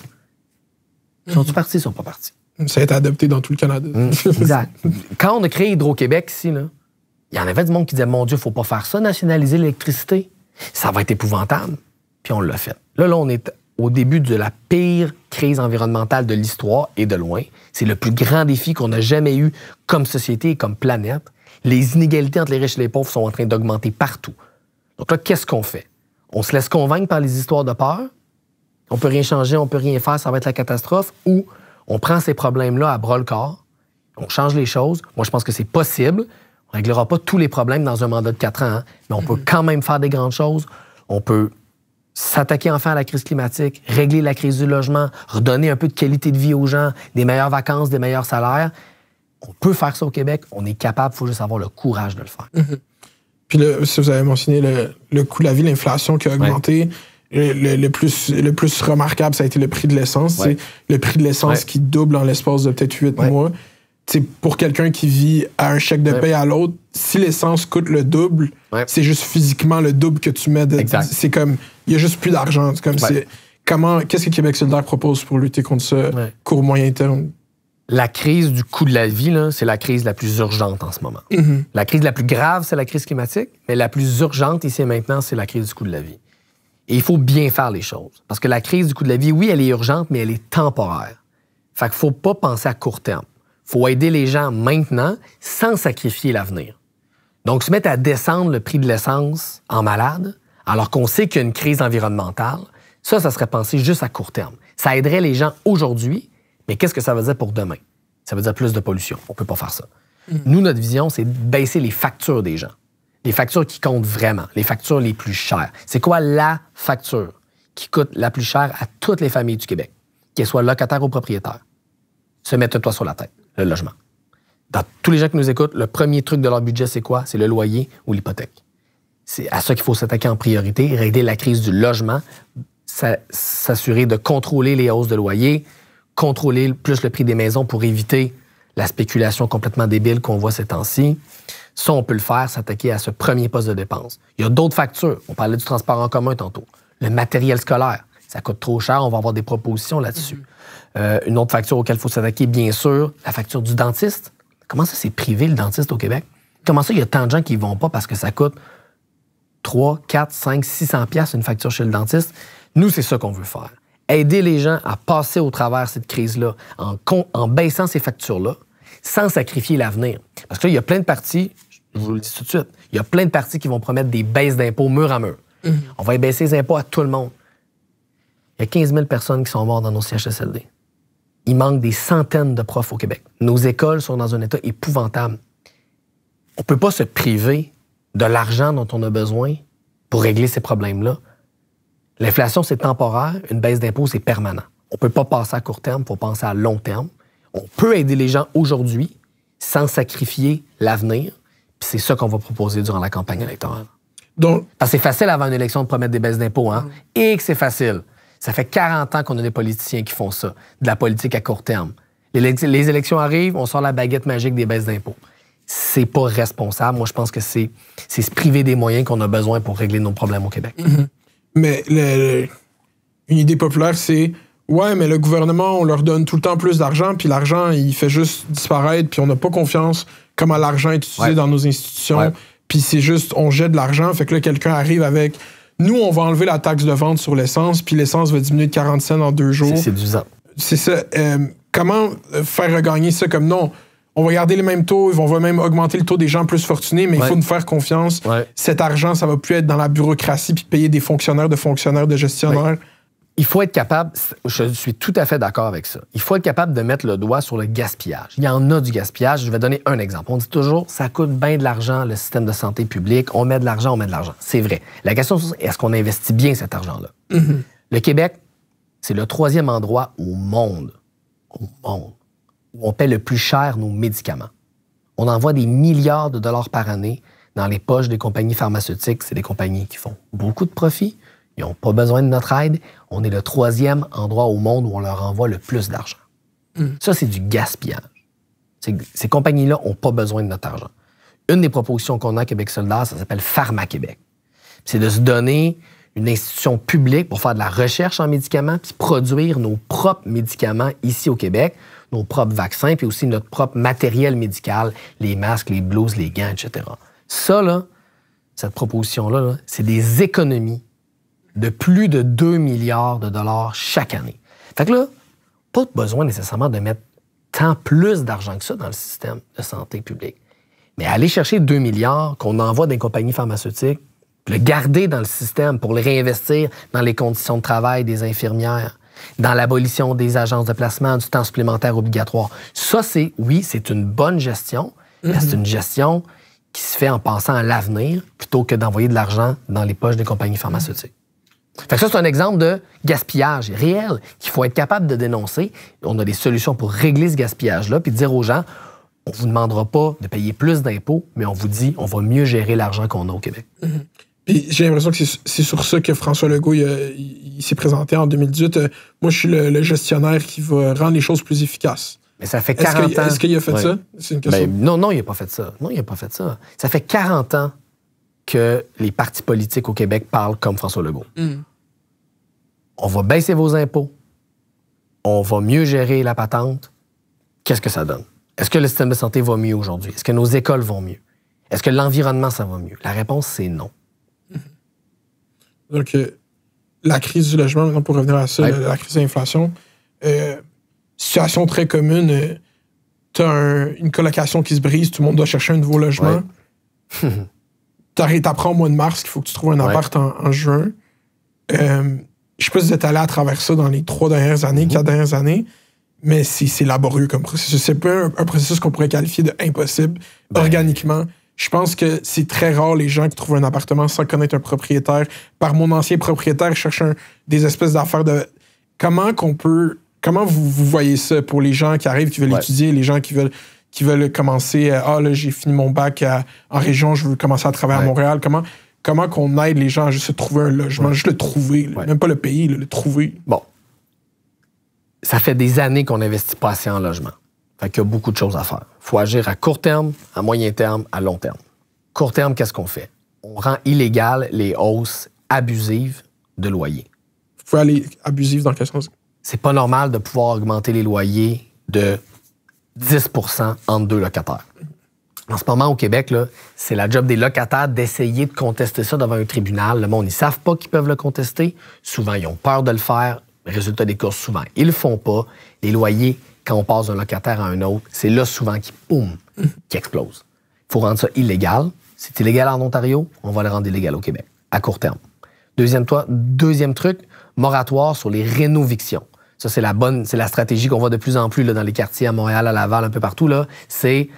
Sont-ils partis? Ils sont pas partis. Ça a été adopté dans tout le Canada. Hmm. exact. Quand on a créé Hydro-Québec ici, il y en avait du monde qui disait Mon Dieu, faut pas faire ça, nationaliser l'électricité. Ça va être épouvantable. Puis on l'a fait. Là, là, on est au début de la pire crise environnementale de l'histoire et de loin. C'est le plus grand défi qu'on a jamais eu comme société et comme planète. Les inégalités entre les riches et les pauvres sont en train d'augmenter partout. Donc là, qu'est-ce qu'on fait? On se laisse convaincre par les histoires de peur on peut rien changer, on peut rien faire, ça va être la catastrophe, ou on prend ces problèmes-là à bras le corps, on change les choses. Moi, je pense que c'est possible. On ne réglera pas tous les problèmes dans un mandat de quatre ans, hein. mais on peut quand même faire des grandes choses. On peut s'attaquer enfin à la crise climatique, régler la crise du logement, redonner un peu de qualité de vie aux gens, des meilleures vacances, des meilleurs salaires. On peut faire ça au Québec. On est capable. Il faut juste avoir le courage de le faire. Mm-hmm. Puis, le, vous avez mentionné le, coût de la vie, l'inflation qui a augmenté le, plus, remarquable, ça a été le prix de l'essence. Le prix de l'essence qui double en l'espace de peut-être huit mois. pour quelqu'un qui vit à un chèque de paie à l'autre, si l'essence coûte le double, c'est juste physiquement le double que tu mets. C'est comme, il n'y a juste plus d'argent. Comment, qu'est-ce que Québec solidaire propose pour lutter contre ce court-moyen terme? La crise du coût de la vie, c'est la crise la plus urgente en ce moment. Mm-hmm. La crise la plus grave, c'est la crise climatique, mais la plus urgente ici et maintenant, c'est la crise du coût de la vie. Et il faut bien faire les choses. Parce que la crise du coût de la vie, oui, elle est urgente, mais elle est temporaire. Fait qu'il faut pas penser à court terme. faut aider les gens maintenant sans sacrifier l'avenir. Donc, se mettre à descendre le prix de l'essence en malade, alors qu'on sait qu'il y a une crise environnementale, ça, ça serait pensé juste à court terme. Ça aiderait les gens aujourd'hui, mais qu'est-ce que ça veut dire pour demain? Ça veut dire plus de pollution. On peut pas faire ça. Mm. Nous, notre vision, c'est de baisser les factures des gens les factures qui comptent vraiment, les factures les plus chères. C'est quoi la facture qui coûte la plus chère à toutes les familles du Québec, qu'elles soient locataires ou propriétaires? Se mette-toi sur la tête, le logement. Dans tous les gens qui nous écoutent, le premier truc de leur budget, c'est quoi? C'est le loyer ou l'hypothèque. C'est à ça qu'il faut s'attaquer en priorité, régler la crise du logement, s'assurer de contrôler les hausses de loyer, contrôler plus le prix des maisons pour éviter la spéculation complètement débile qu'on voit ces temps-ci. Ça, on peut le faire, s'attaquer à ce premier poste de dépense. Il y a d'autres factures. On parlait du transport en commun tantôt. Le matériel scolaire, ça coûte trop cher. On va avoir des propositions là-dessus. Mhm. Euh, une autre facture auquel il faut s'attaquer, bien sûr, la facture du dentiste. Comment ça, c'est privé, le dentiste au Québec? Comment ça, il y a tant de gens qui ne vont pas parce que ça coûte 3, 4, 5, 600 pièces une facture chez le dentiste? Nous, c'est ça qu'on veut faire. Aider les gens à passer au travers cette crise-là en, en baissant ces factures-là sans sacrifier l'avenir. Parce que là, il y a plein de parties je vous le dis tout de suite. Il y a plein de partis qui vont promettre des baisses d'impôts mur à mur. Mhm. On va baisser les impôts à tout le monde. Il y a 15 000 personnes qui sont mortes dans nos CHSLD. Il manque des centaines de profs au Québec. Nos écoles sont dans un état épouvantable. On ne peut pas se priver de l'argent dont on a besoin pour régler ces problèmes-là. L'inflation, c'est temporaire. Une baisse d'impôts, c'est permanent. On ne peut pas passer à court terme, il faut penser à long terme. On peut aider les gens aujourd'hui sans sacrifier l'avenir. C'est ça qu'on va proposer durant la campagne électorale. Donc, Parce que c'est facile avant une élection de promettre des baisses d'impôts, hein? Mm. Et que c'est facile. Ça fait 40 ans qu'on a des politiciens qui font ça, de la politique à court terme. Les, élections arrivent, on sort la baguette magique des baisses d'impôts. C'est pas responsable. Moi, je pense que c'est se priver des moyens qu'on a besoin pour régler nos problèmes au Québec. Mm-hmm. Mais une idée populaire, c'est Ouais, mais le gouvernement, on leur donne tout le temps plus d'argent, puis l'argent, il fait juste disparaître, puis on n'a pas confiance comment l'argent est utilisé dans nos institutions. Puis c'est juste, on jette de l'argent, fait que là, quelqu'un arrive avec nous, on va enlever la taxe de vente sur l'essence, puis l'essence va diminuer de 40 cents en deux jours. C'est du C'est ça. Euh, comment euh, faire regagner ça comme non? On va garder les mêmes taux, on va même augmenter le taux des gens plus fortunés, mais il faut nous faire confiance. Cet argent, ça va plus être dans la bureaucratie puis payer des fonctionnaires de fonctionnaires de gestionnaires il faut être capable, je suis tout à fait d'accord avec ça, il faut être capable de mettre le doigt sur le gaspillage. Il y en a du gaspillage. Je vais donner un exemple. On dit toujours, ça coûte bien de l'argent, le système de santé publique. On met de l'argent, on met de l'argent. C'est vrai. La question, est-ce qu'on investit bien cet argent-là? Mm-hmm. Le Québec, c'est le troisième endroit au monde, au monde, où on paie le plus cher nos médicaments. On envoie des milliards de dollars par année dans les poches des compagnies pharmaceutiques. C'est des compagnies qui font beaucoup de profits ils n'ont pas besoin de notre aide. On est le troisième endroit au monde où on leur envoie le plus d'argent. Mm. Ça, c'est du gaspillage. Ces compagnies-là n'ont pas besoin de notre argent. Une des propositions qu'on a à Québec Soldat, ça s'appelle Pharma Québec. C'est de se donner une institution publique pour faire de la recherche en médicaments, puis produire nos propres médicaments ici au Québec, nos propres vaccins, puis aussi notre propre matériel médical, les masques, les blouses, les gants, etc. Ça, là, cette proposition -là, c'est des économies de plus de 2 milliards de dollars chaque année. Fait que là, pas besoin nécessairement de mettre tant plus d'argent que ça dans le système de santé publique. Mais aller chercher 2 milliards qu'on envoie des compagnies pharmaceutiques, le garder dans le système pour le réinvestir dans les conditions de travail des infirmières, dans l'abolition des agences de placement, du temps supplémentaire obligatoire. Ça, c'est, oui, c'est une bonne gestion, mais mm-hmm. c'est une gestion qui se fait en pensant à l'avenir plutôt que d'envoyer de l'argent dans les poches des compagnies pharmaceutiques ça, c'est un exemple de gaspillage réel qu'il faut être capable de dénoncer. On a des solutions pour régler ce gaspillage-là, puis dire aux gens, on ne vous demandera pas de payer plus d'impôts, mais on vous dit, on va mieux gérer l'argent qu'on a au Québec. Mhm. Puis j'ai l'impression que c'est sur ça que François Legault il, s'est présenté en 2018. Euh, moi, je suis le, gestionnaire qui va rendre les choses plus efficaces. Mais ça fait 40 ans. Est-ce qu'il a fait ça? Ben, non, non, il pas fait ça. Non, il n'a pas fait ça. Ça fait 40 ans que les partis politiques au Québec parlent comme François Legault. Mm. On va baisser vos impôts, on va mieux gérer la patente. Qu'est-ce que ça donne? Est-ce que le système de santé va mieux aujourd'hui? Est-ce que nos écoles vont mieux? Est-ce que l'environnement, ça va mieux? La réponse, c'est non. Donc, la crise du logement, pour revenir à ça, la, crise de l'inflation, euh, situation très commune, euh, une colocation qui se brise, tout le monde doit chercher un nouveau logement. t'apprends au mois de mars qu'il faut que tu trouves un appart en, juin. Euh, je sais pas si vous êtes allé à travers ça dans les trois dernières années, mhm. quatre dernières années, mais c'est laborieux comme processus. C'est pas un, processus qu'on pourrait qualifier de impossible ben. organiquement. Je pense que c'est très rare les gens qui trouvent un appartement sans connaître un propriétaire. Par mon ancien propriétaire, je cherche des espèces d'affaires de comment qu'on peut. Comment vous, voyez ça pour les gens qui arrivent, qui veulent étudier, les gens qui veulent qui veulent commencer, euh, ah oh, là, j'ai fini mon bac euh, en région, je veux commencer à travailler à Montréal. Comment, comment qu'on aide les gens à juste se trouver un logement, juste le trouver, même pas le pays le trouver. Bon. Ça fait des années qu'on n'investit pas assez en logement. Fait qu'il y a beaucoup de choses à faire. Il faut agir à court terme, à moyen terme, à long terme. Court terme, qu'est-ce qu'on fait? On rend illégal les hausses abusives de loyers. Vous aller abusive dans quel sens? C'est pas normal de pouvoir augmenter les loyers de 10 entre deux locataires. En ce moment, au Québec, c'est la job des locataires d'essayer de contester ça devant un tribunal. Le monde, ils ne savent pas qu'ils peuvent le contester. Souvent, ils ont peur de le faire. Résultat des courses, souvent, ils le font pas. Les loyers, quand on passe d'un locataire à un autre, c'est là souvent qui, boum, qui explose. Il faut rendre ça illégal. C'est illégal en Ontario, on va le rendre illégal au Québec, à court terme. Deuxième, toi, deuxième truc, moratoire sur les rénovictions. Ça, c'est la bonne, c'est la stratégie qu'on voit de plus en plus dans les quartiers à Montréal, à Laval, un peu partout. c'est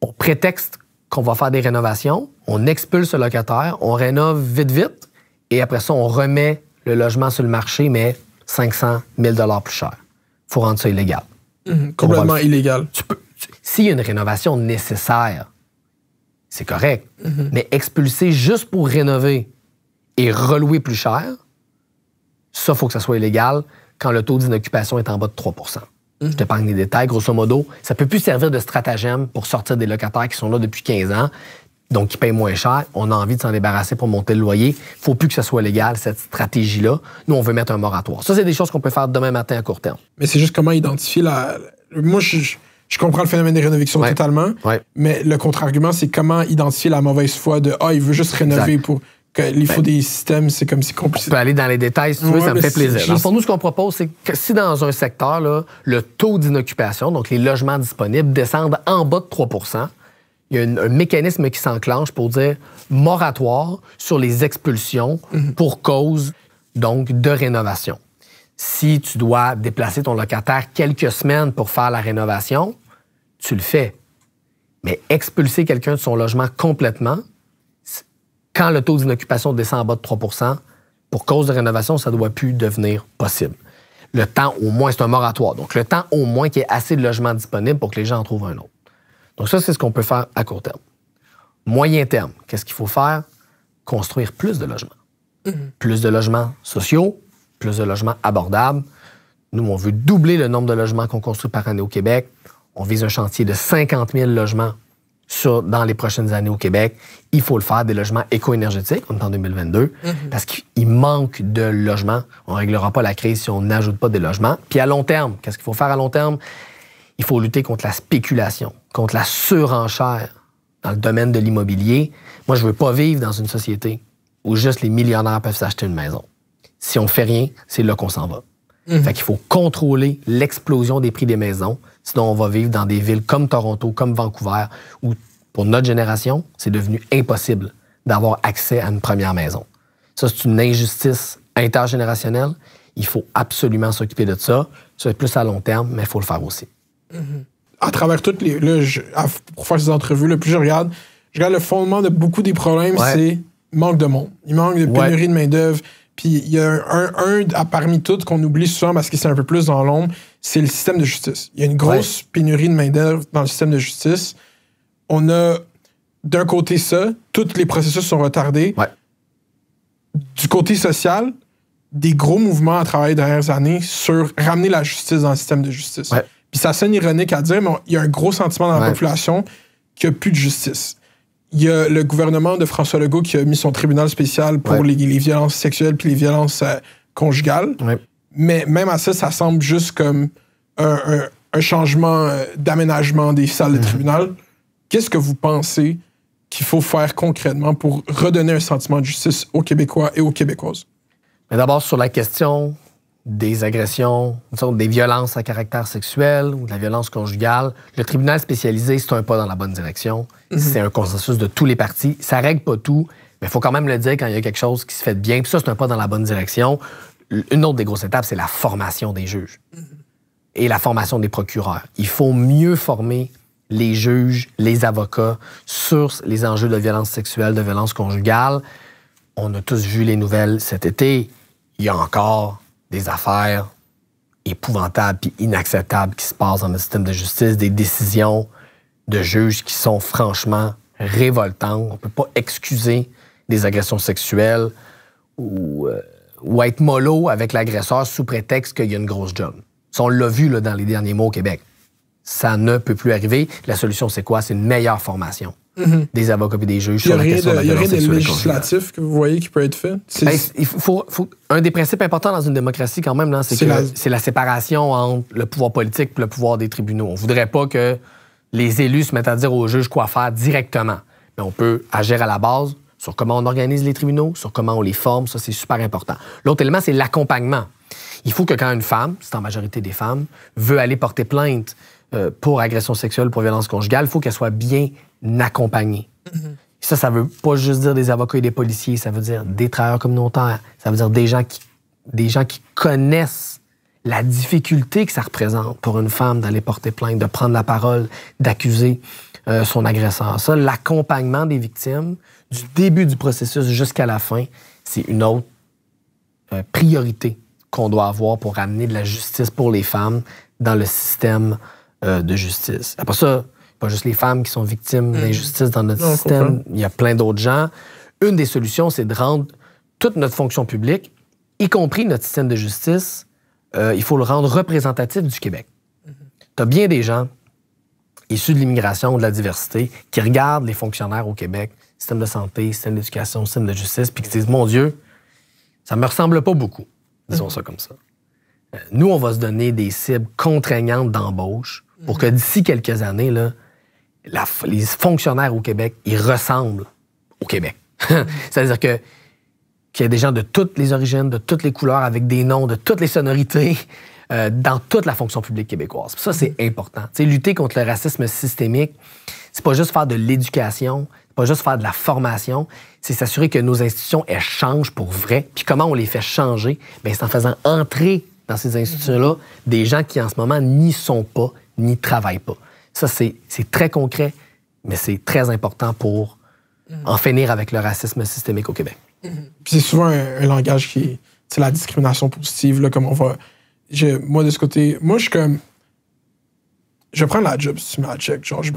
au prétexte qu'on va faire des rénovations, on expulse le locataire, on rénove vite, vite, et après ça, on remet le logement sur le marché, mais 500 000 plus cher. faut rendre ça illégal. Mhm. complètement illégal. Si y a une rénovation nécessaire, c'est correct. Mhm. Mais expulser juste pour rénover et relouer plus cher, ça, faut que ça soit illégal quand le taux d'inoccupation est en bas de 3 je mhm. te parle des détails. Grosso modo, ça ne peut plus servir de stratagème pour sortir des locataires qui sont là depuis 15 ans, donc qui payent moins cher. On a envie de s'en débarrasser pour monter le loyer. Il faut plus que ce soit légal, cette stratégie-là. Nous, on veut mettre un moratoire. Ça, c'est des choses qu'on peut faire demain matin à court terme. Mais c'est juste comment identifier la. Moi, je. comprends le phénomène des rénovations totalement, mais le contre-argument, c'est comment identifier la mauvaise foi de Ah, il veut juste rénover pour il ben, faut des systèmes, c'est comme si compliqué. Tu peux aller dans les détails si tu veux, ça me fait plaisir. pour nous, ce qu'on propose, c'est que si dans un secteur, le taux d'inoccupation, donc les logements disponibles, descendent en bas de 3 il y a un mécanisme qui s'enclenche pour dire moratoire sur les expulsions mhm. pour cause donc de rénovation. Si tu dois déplacer ton locataire quelques semaines pour faire la rénovation, tu le fais. Mais expulser quelqu'un de son logement complètement, quand le taux d'inoccupation descend en bas de 3 pour cause de rénovation, ça ne doit plus devenir possible. Le temps au moins, c'est un moratoire. Donc, le temps au moins qu'il y ait assez de logements disponibles pour que les gens en trouvent un autre. Donc, ça, c'est ce qu'on peut faire à court terme. Moyen terme, qu'est-ce qu'il faut faire? Construire plus de logements. Mhm. Plus de logements sociaux, plus de logements abordables. Nous, on veut doubler le nombre de logements qu'on construit par année au Québec. On vise un chantier de 50 000 logements dans les prochaines années au Québec, il faut le faire, des logements éco-énergétiques, en 2022, mhm. parce qu'il manque de logements. On ne réglera pas la crise si on n'ajoute pas des logements. Puis à long terme, qu'est-ce qu'il faut faire à long terme? Il faut lutter contre la spéculation, contre la surenchère dans le domaine de l'immobilier. Moi, je ne veux pas vivre dans une société où juste les millionnaires peuvent s'acheter une maison. Si on ne fait rien, c'est là qu'on s'en va. Mhm. Il faut contrôler l'explosion des prix des maisons. Sinon, on va vivre dans des villes comme Toronto, comme Vancouver, où pour notre génération, c'est devenu impossible d'avoir accès à une première maison. Ça, c'est une injustice intergénérationnelle. Il faut absolument s'occuper de ça. Ça, C'est plus à long terme, mais il faut le faire aussi. Mm-hmm. À travers toutes les. je, pour faire ces entrevues, le plus je regarde, je regarde le fondement de beaucoup des problèmes, c'est manque de monde. Il manque de pénurie de main-d'œuvre. Puis il y a un, parmi toutes qu'on oublie souvent parce que c'est un peu plus dans l'ombre, c'est le système de justice. Il y a une grosse pénurie de main-d'œuvre dans le système de justice. On a d'un côté ça, tous les processus sont retardés. Du côté social, des gros mouvements à travailler derrière les années sur ramener la justice dans le système de justice. Puis ça sonne ironique à dire, mais il y a un gros sentiment dans la population qu'il n'y a plus de justice. Il y a le gouvernement de François Legault qui a mis son tribunal spécial pour les, violences sexuelles puis les violences euh, conjugales. Mais même à ça, ça semble juste comme un, changement euh, d'aménagement des salles de mhm. tribunal. Qu'est-ce que vous pensez qu'il faut faire concrètement pour redonner un sentiment de justice aux Québécois et aux Québécoises? D'abord, sur la question des agressions, des violences à caractère sexuel ou de la violence conjugale, le tribunal spécialisé, c'est un pas dans la bonne direction. Mhm. C'est un consensus de tous les partis. Ça règle pas tout, mais il faut quand même le dire quand il y a quelque chose qui se fait bien. Puis ça, c'est un pas dans la bonne direction une autre des grosses étapes, c'est la formation des juges et la formation des procureurs. Il faut mieux former les juges, les avocats sur les enjeux de violence sexuelle, de violence conjugale. On a tous vu les nouvelles cet été. Il y a encore des affaires épouvantables et inacceptables qui se passent dans le système de justice, des décisions de juges qui sont franchement révoltantes. On ne peut pas excuser des agressions sexuelles ou euh, ou être mollo avec l'agresseur sous prétexte qu'il y a une grosse job. Ça, on l'a vu là, dans les derniers mots au Québec. Ça ne peut plus arriver. La solution, c'est quoi? C'est une meilleure formation. Mm-hmm. des avocats et des juges Il n'y a rien de législatif que vous voyez qui peut être fait? Ben, faut, un des principes importants dans une démocratie, quand même, c'est la... la... séparation entre le pouvoir politique et le pouvoir des tribunaux. On ne voudrait pas que les élus se mettent à dire aux juges quoi faire directement. Mais on peut agir à la base, sur comment on organise les tribunaux, sur comment on les forme, ça c'est super important. L'autre élément, c'est l'accompagnement. Il faut que quand une femme, c'est en majorité des femmes, veut aller porter plainte euh, pour agression sexuelle, pour violence conjugale, il faut qu'elle soit bien accompagnée. Mm-hmm. Ça, ça veut pas juste dire des avocats et des policiers, ça veut dire des travailleurs communautaires, ça veut dire des gens qui, des gens qui connaissent la difficulté que ça représente pour une femme d'aller porter plainte, de prendre la parole, d'accuser euh, son agresseur. Ça, l'accompagnement des victimes du début du processus jusqu'à la fin, c'est une autre euh, priorité qu'on doit avoir pour amener de la justice pour les femmes dans le système euh, de justice. Après ça, pas juste les femmes qui sont victimes mm. d'injustice dans notre système, il y a plein d'autres gens. Une des solutions, c'est de rendre toute notre fonction publique, y compris notre système de justice, euh, il faut le rendre représentatif du Québec. Mm-hmm. Tu as bien des gens issus de l'immigration ou de la diversité qui regardent les fonctionnaires au Québec système de santé, système d'éducation, système de justice, puis qui disent, mon Dieu, ça me ressemble pas beaucoup, disons ça comme ça. Euh, nous, on va se donner des cibles contraignantes d'embauche pour que d'ici quelques années, là, les fonctionnaires au Québec, ils ressemblent au Québec. C'est-à-dire que qu'il y a des gens de toutes les origines, de toutes les couleurs, avec des noms, de toutes les sonorités, euh, dans toute la fonction publique québécoise. Ça, c'est important. c'est lutter contre le racisme systémique, c'est pas juste faire de l'éducation, pas juste faire de la formation, c'est s'assurer que nos institutions, elles changent pour vrai. Puis comment on les fait changer? Bien, c'est en faisant entrer dans ces institutions-là des gens qui, en ce moment, n'y sont pas, n'y travaillent pas. Ça, c'est très concret, mais c'est très important pour mhm. en finir avec le racisme systémique au Québec. Mhm. Puis c'est souvent un, langage qui c'est la discrimination positive, là, comme on va. Je, moi, de ce côté, moi, je suis comme. Je prends la job si tu me la check, genre, je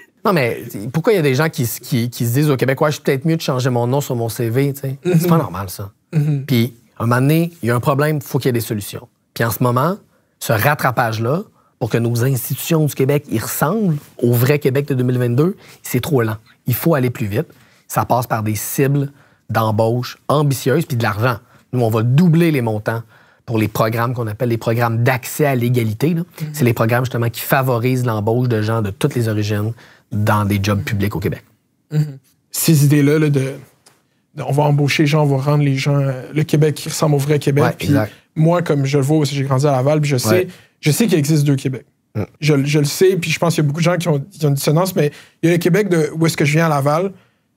Non, mais pourquoi il y a des gens qui, se disent au Québec, ouais, je suis peut-être mieux de changer mon nom sur mon CV, C'est mm-hmm. pas normal, ça. Mm-hmm. Puis, à un moment donné, il y a un problème, il faut qu'il y ait des solutions. Puis en ce moment, ce rattrapage-là, pour que nos institutions du Québec y ressemblent au vrai Québec de 2022, c'est trop lent. Il faut aller plus vite. Ça passe par des cibles d'embauche ambitieuses puis de l'argent. Nous, on va doubler les montants pour les programmes qu'on appelle les programmes d'accès à l'égalité. Mm-hmm. C'est les programmes justement qui favorisent l'embauche de gens de toutes les origines, dans des jobs publics au Québec. Mhm. Ces idées-là de, on va embaucher les gens, on va rendre les gens euh, le Québec qui ressemble au vrai Québec. moi, comme je le vois aussi, j'ai grandi à Laval, je sais, je sais qu'il existe deux Québec. Mm. Je, le sais, puis je pense qu'il y a beaucoup de gens qui ont, une dissonance, mais il y a le Québec de où est-ce que je viens à Laval,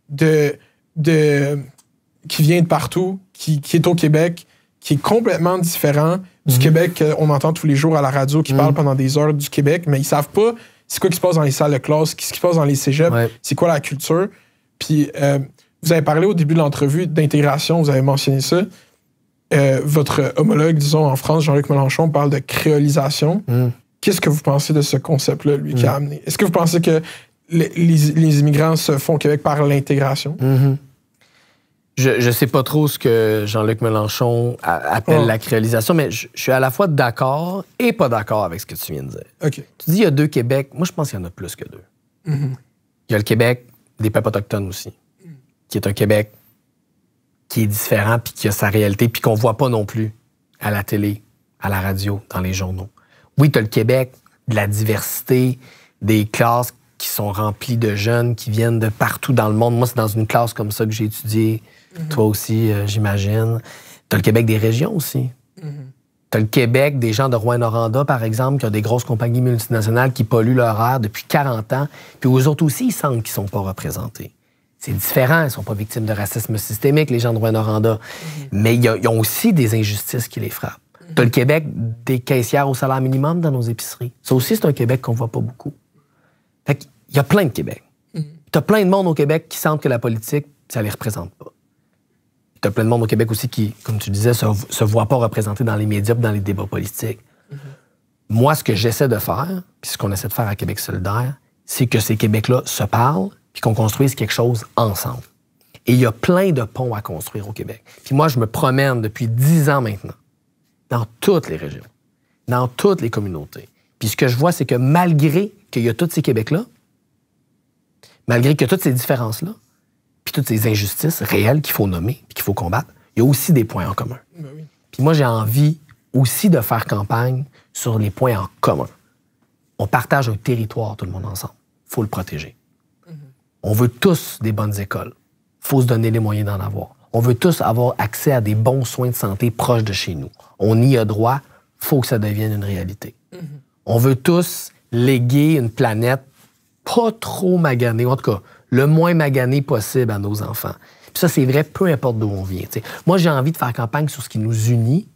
de, de qui vient de partout, qui, qui est au Québec, qui est complètement différent du mm. Québec qu'on entend tous les jours à la radio, qui mm. parle pendant des heures du Québec, mais ils savent pas c'est quoi qui se passe dans les salles de classe, qu'est-ce qui se passe dans les cégeps, c'est quoi la culture. Puis, euh, vous avez parlé au début de l'entrevue d'intégration, vous avez mentionné ça. Euh, votre homologue, disons, en France, Jean-Luc Mélenchon, parle de créolisation. Hmm. Qu'est-ce que vous pensez de ce concept-là, lui, qui hmm. a amené? Est-ce que vous pensez que les, immigrants se font au Québec par l'intégration? Hmm, je ne sais pas trop ce que Jean-Luc Mélenchon appelle oh. la créolisation, mais je, suis à la fois d'accord et pas d'accord avec ce que tu viens de dire. Tu dis il y a deux Québec. Moi, je pense qu'il y en a plus que deux. Mm-hmm. Il y a le Québec des peuples autochtones aussi, qui est un Québec qui est différent, puis qui a sa réalité, puis qu'on voit pas non plus à la télé, à la radio, dans les journaux. Oui, tu as le Québec de la diversité, des classes qui sont remplies de jeunes qui viennent de partout dans le monde. Moi, c'est dans une classe comme ça que j'ai étudié toi aussi, euh, j'imagine. Tu le Québec des régions aussi. T'as le Québec des gens de Rouen-Noranda, par exemple, qui ont des grosses compagnies multinationales qui polluent leur air depuis 40 ans. Puis aux autres aussi, ils sentent qu'ils ne sont pas représentés. C'est différent, ils ne sont pas victimes de racisme systémique, les gens de Rouen-Noranda. Mais ils ont aussi des injustices qui les frappent. Tu le Québec des caissières au salaire minimum dans nos épiceries. Ça aussi, c'est un Québec qu'on voit pas beaucoup. Fait il y a plein de Québec. T'as plein de monde au Québec qui sentent que la politique, ça les représente pas y a plein de monde au Québec aussi qui, comme tu disais, se, se voit pas représenté dans les médias dans les débats politiques. Mm-hmm. Moi, ce que j'essaie de faire, puis ce qu'on essaie de faire à Québec solidaire, c'est que ces Québec-là se parlent, puis qu'on construise quelque chose ensemble. Et il y a plein de ponts à construire au Québec. Puis moi, je me promène depuis dix ans maintenant, dans toutes les régions, dans toutes les communautés. Puis ce que je vois, c'est que malgré qu'il y a tous ces Québec-là, malgré que toutes ces différences-là, puis toutes ces injustices réelles qu'il faut nommer, et qu'il faut combattre, il y a aussi des points en commun. Ben puis moi, j'ai envie aussi de faire campagne sur les points en commun. On partage un territoire, tout le monde ensemble. faut le protéger. Mm-hmm. On veut tous des bonnes écoles. faut se donner les moyens d'en avoir. On veut tous avoir accès à des bons soins de santé proches de chez nous. On y a droit. faut que ça devienne une réalité. Mm-hmm. On veut tous léguer une planète pas trop maganée, en tout cas, le moins magané possible à nos enfants. ça, c'est vrai, peu importe d'où on vient. Moi, j'ai envie de faire campagne sur ce qui nous unit,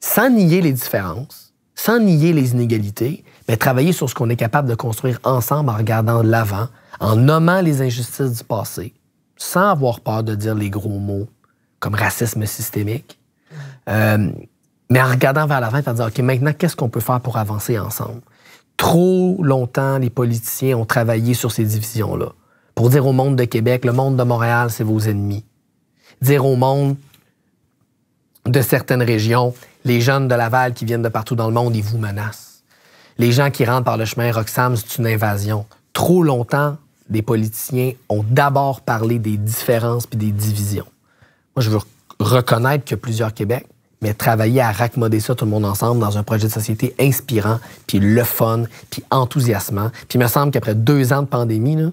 sans nier les différences, sans nier les inégalités, mais travailler sur ce qu'on est capable de construire ensemble en regardant l'avant, en nommant les injustices du passé, sans avoir peur de dire les gros mots comme racisme systémique, euh, mais en regardant vers l'avant et en disant, OK, maintenant, qu'est-ce qu'on peut faire pour avancer ensemble? Trop longtemps, les politiciens ont travaillé sur ces divisions-là pour dire au monde de Québec, le monde de Montréal, c'est vos ennemis. Dire au monde de certaines régions, les jeunes de Laval qui viennent de partout dans le monde, ils vous menacent. Les gens qui rentrent par le chemin Roxham, c'est une invasion. Trop longtemps, des politiciens ont d'abord parlé des différences puis des divisions. Moi, je veux reconnaître qu'il y a plusieurs Québec, mais travailler à raccommoder ça tout le monde ensemble dans un projet de société inspirant, puis le fun, puis enthousiasmant. Puis il me semble qu'après deux ans de pandémie, là,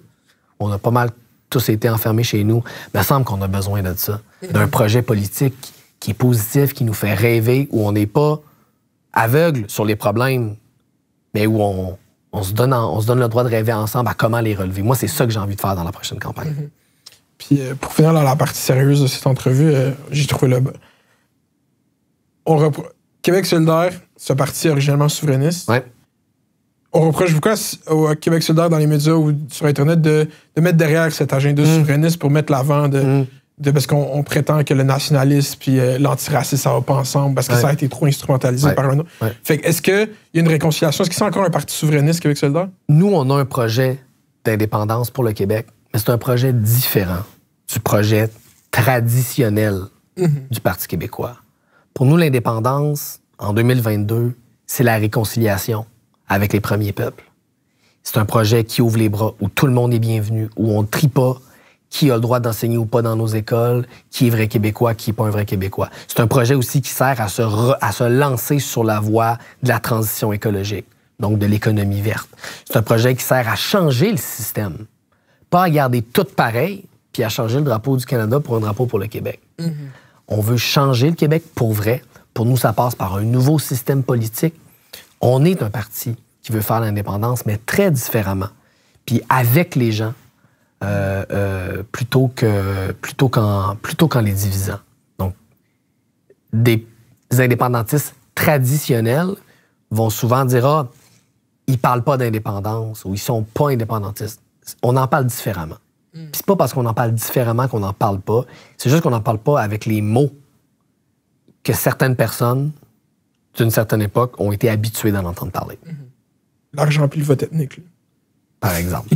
on a pas mal tous été enfermés chez nous. Il me semble qu'on a besoin de ça, d'un projet politique qui est positif, qui nous fait rêver, où on n'est pas aveugle sur les problèmes, mais où on, se, donne on se donne le droit de rêver ensemble à comment les relever. Moi, c'est ça que j'ai envie de faire dans la prochaine campagne. Mm-hmm. Puis euh, pour finir dans la partie sérieuse de cette entrevue, euh, j'ai trouvé le... Québec solidaire, ce parti originellement souverainiste, on reproche beaucoup au Québec solidaire dans les médias ou sur Internet de, mettre derrière cet agenda de mm. souverainiste pour mettre l'avant de, mm. parce qu'on prétend que le nationalisme puis l'antiraciste euh, l'antiracisme, ça va pas ensemble parce que ça a été trop instrumentalisé par un autre. est-ce qu'il y a une réconciliation? Est-ce qu'il y encore un parti souverainiste, Québec solidaire? Nous, on a un projet d'indépendance pour le Québec, mais c'est un projet différent du projet traditionnel mm-hmm. du Parti québécois. Pour nous, l'indépendance, en 2022, c'est la réconciliation avec les premiers peuples. C'est un projet qui ouvre les bras, où tout le monde est bienvenu, où on ne trie pas qui a le droit d'enseigner ou pas dans nos écoles, qui est vrai Québécois, qui n'est pas un vrai Québécois. C'est un projet aussi qui sert à se, à se lancer sur la voie de la transition écologique, donc de l'économie verte. C'est un projet qui sert à changer le système, pas à garder tout pareil, puis à changer le drapeau du Canada pour un drapeau pour le Québec. Mm-hmm. On veut changer le Québec pour vrai. Pour nous, ça passe par un nouveau système politique on est un parti qui veut faire l'indépendance, mais très différemment, puis avec les gens euh, euh, plutôt qu'en plutôt les divisant. Donc, des indépendantistes traditionnels vont souvent dire ah ils parlent pas d'indépendance ou ils sont pas indépendantistes. On en parle différemment. Hmm. Puis c'est pas parce qu'on en parle différemment qu'on n'en parle pas. C'est juste qu'on n'en parle pas avec les mots que certaines personnes d'une certaine époque, ont été habitués d'en entendre parler. Mm-hmm. L'argent plus vote ethnique. Par exemple.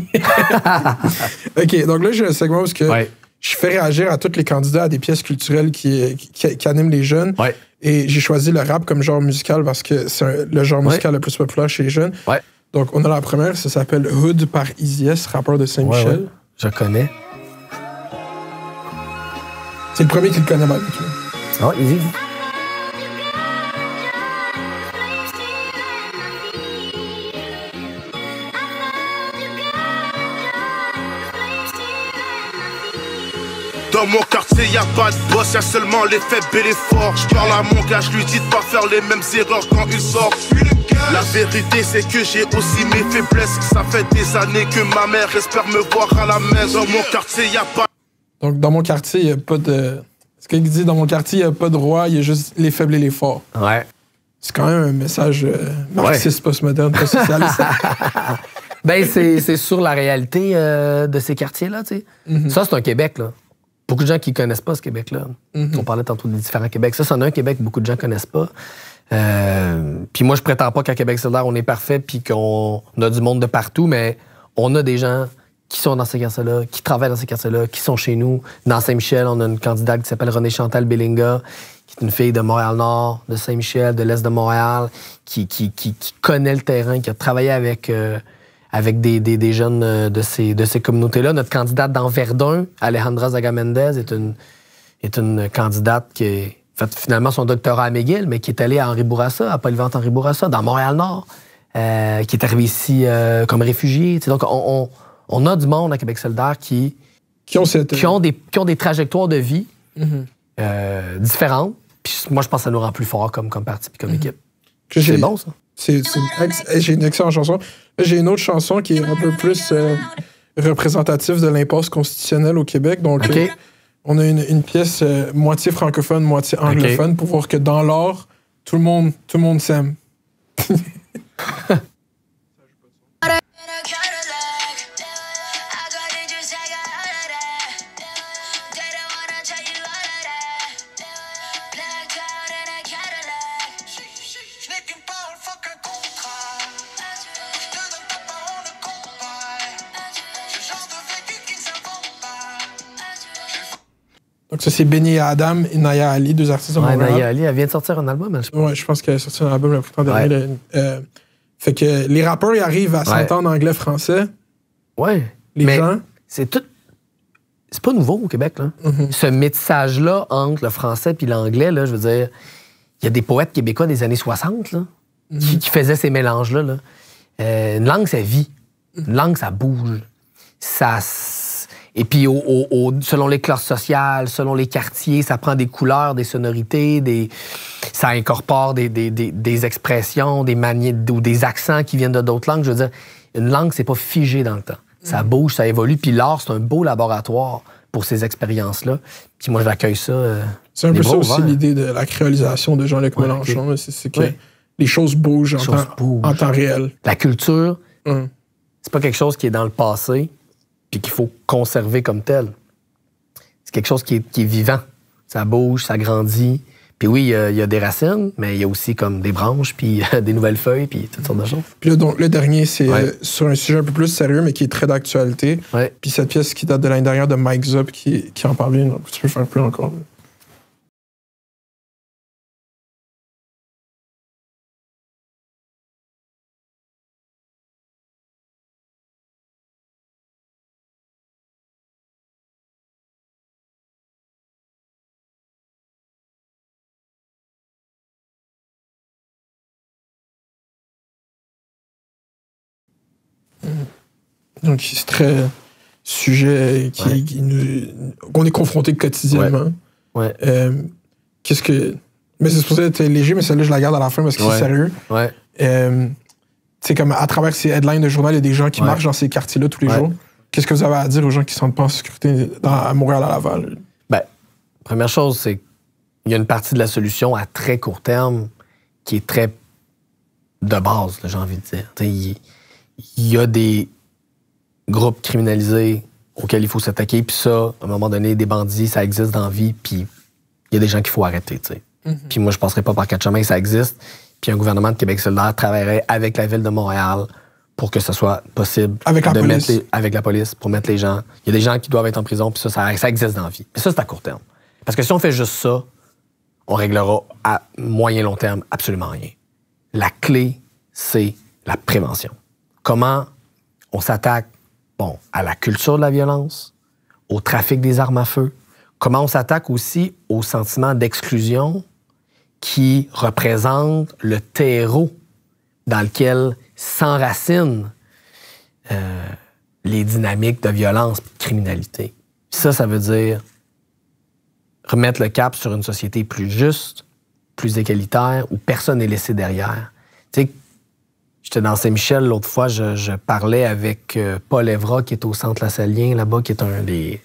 OK, donc là, j'ai un segment où que je fais réagir à tous les candidats à des pièces culturelles qui, animent les jeunes. Et j'ai choisi le rap comme genre musical parce que c'est le genre musical le plus populaire chez les jeunes. Donc, on a la première, ça s'appelle Hood par EasyS, rappeur de Saint-Michel. Je connais. C'est le premier qui le connaît mal. oh, Dans mon quartier, y a pas de boss, y a seulement les faibles et les forts. Je parle à mon gars, je lui dis de pas faire les mêmes erreurs quand il sort. La vérité c'est que j'ai aussi mes faiblesses Ça fait des années que ma mère espère me voir à la maison Dans mon quartier y a pas Donc dans mon quartier y a pas de... Ce qu'il dit dans mon quartier y a pas de roi Il y a juste les faibles et les forts Ouais C'est quand même un message euh, marxiste, ouais. postmoderne, pas socialiste Ben c'est sur la réalité euh, de ces quartiers-là tu sais. Mhm. Ça c'est un Québec là beaucoup de gens qui ne connaissent pas ce Québec-là. Mhm. On parlait tantôt des différents Québecs. Ça, c'en a un Québec que beaucoup de gens connaissent pas. Euh, puis moi, je prétends pas qu'à Québec solidaire, on est parfait puis qu'on a du monde de partout, mais on a des gens qui sont dans ces quartiers-là, qui travaillent dans ces quartiers-là, qui sont chez nous. Dans Saint-Michel, on a une candidate qui s'appelle René Chantal Bellinga, qui est une fille de Montréal-Nord, de Saint-Michel, de l'Est de Montréal, qui, qui, connaît le terrain, qui a travaillé avec... Euh, avec des, jeunes euh, de ces, de ces communautés-là. Notre candidate dans Verdun, Alejandra Zagamendez, est une, est une candidate qui a fait finalement son doctorat à McGill, mais qui est allée à Henri Bourassa, à Polyvente Henri Bourassa, dans Montréal-Nord, euh, qui est arrivée ici euh, comme réfugiée. donc, on, a du monde à Québec solidaire qui, qui, ont, ont, des, des trajectoires de vie mm-hmm. différentes. Puis moi, je pense que ça nous rend plus forts comme, comme parti comme mm-hmm. équipe. C'est bon, ça. Eh, j'ai une excellente chanson. J'ai une autre chanson qui est un peu plus euh, représentative de l'impasse constitutionnelle au Québec. Donc, euh, on a une, pièce euh, moitié francophone, moitié anglophone pour voir que dans l'or tout le monde, tout le monde s'aime. ça, c'est Benny Adam et Naya Ali, deux artistes de Naya Ali, elle vient de sortir un album, Oui, Ouais, je pense qu'elle a sorti un album le printemps dernier. Euh, fait que les rappeurs, ils arrivent à s'entendre anglais-français. Ouais. Les Mais gens. C'est tout... C'est pas nouveau au Québec, là. Mm-hmm. Ce métissage-là entre le français puis l'anglais, là, je veux dire, il y a des poètes québécois des années 60, là, mm-hmm. qui, faisaient ces mélanges-là, euh, une langue, ça vit. Une mm-hmm. langue, ça bouge. Ça et puis, selon les classes sociales, selon les quartiers, ça prend des couleurs, des sonorités, des, ça incorpore des, expressions, des manières ou des accents qui viennent de d'autres langues. Je veux dire, une langue, c'est pas figé dans le temps. Ça mm. bouge, ça évolue. Puis l'art, c'est un beau laboratoire pour ces expériences-là. Puis moi, j'accueille ça. Euh, c'est un peu ça aussi l'idée de la créolisation de Jean-Luc Mélenchon. C'est que les choses bougent, en, temps, réel. La culture, mm. c'est pas quelque chose qui est dans le passé puis qu'il faut conserver comme tel. C'est quelque chose qui est, vivant. Ça bouge, ça grandit. Puis oui, il y, a, des racines, mais il y a aussi comme des branches, puis des nouvelles feuilles, puis toutes sortes de choses. Puis le dernier, c'est euh, sur un sujet un peu plus sérieux, mais qui est très d'actualité. Ouais. Puis cette pièce qui date de l'année dernière de Mike Zup qui, qui en parlait. Tu peux faire plus encore. Donc c'est très sujet qui, nous, qu'on est confronté quotidiennement. Euh, qu'est-ce que. Mais c'est supposé être léger, mais celle-là, je la garde à la fin parce que c'est sérieux. Ouais. c'est euh, comme à travers ces headlines de journal, il y a des gens qui marchent dans ces quartiers-là tous les jours. Qu'est-ce que vous avez à dire aux gens qui ne sont pas en sécurité dans, à Montréal, à Laval? Ben, première chose, c'est qu'il y a une partie de la solution à très court terme qui est très de base, j'ai envie de dire. Il y a des groupes criminalisés auxquels il faut s'attaquer. Puis ça, à un moment donné, des bandits, ça existe dans la vie, puis il y a des gens qu'il faut arrêter. tu sais. Mhm. Puis moi, je ne pas par quatre chemins ça existe. Puis un gouvernement de Québec solidaire travaillerait avec la ville de Montréal pour que ce soit possible avec la, police. avec la police, pour mettre les gens. Il y a des gens qui doivent être en prison, puis ça, ça, ça existe dans la vie. Mais ça, c'est à court terme. Parce que si on fait juste ça, on réglera à moyen long terme absolument rien. La clé, c'est la prévention. Comment on s'attaque bon, à la culture de la violence, au trafic des armes à feu, comment on s'attaque aussi au sentiment d'exclusion qui représente le terreau dans lequel s'enracinent euh, les dynamiques de violence et de criminalité. Ça, ça veut dire remettre le cap sur une société plus juste, plus égalitaire, où personne n'est laissé derrière. J'étais dans Saint-Michel l'autre fois, je, parlais avec euh, Paul Evra, qui est au centre Lassalien, là-bas, qui est un des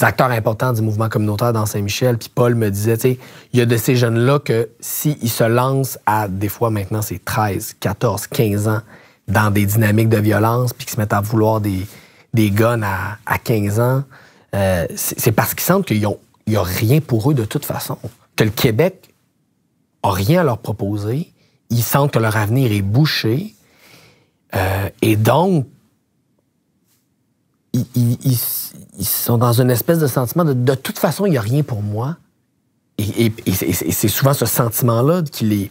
acteurs importants du mouvement communautaire dans Saint-Michel. Puis Paul me disait, tu sais, il y a de ces jeunes-là que s'ils se lancent à, des fois maintenant, c'est 13, 14, 15 ans, dans des dynamiques de violence, puis qu'ils se mettent à vouloir des, des guns à, 15 ans, euh, c'est parce qu'ils sentent qu'il n'y a rien pour eux de toute façon. Que le Québec a rien à leur proposer, ils sentent que leur avenir est bouché. Euh, et donc, ils, sont dans une espèce de sentiment de de toute façon, il n'y a rien pour moi. Et, c'est souvent ce sentiment-là qui les,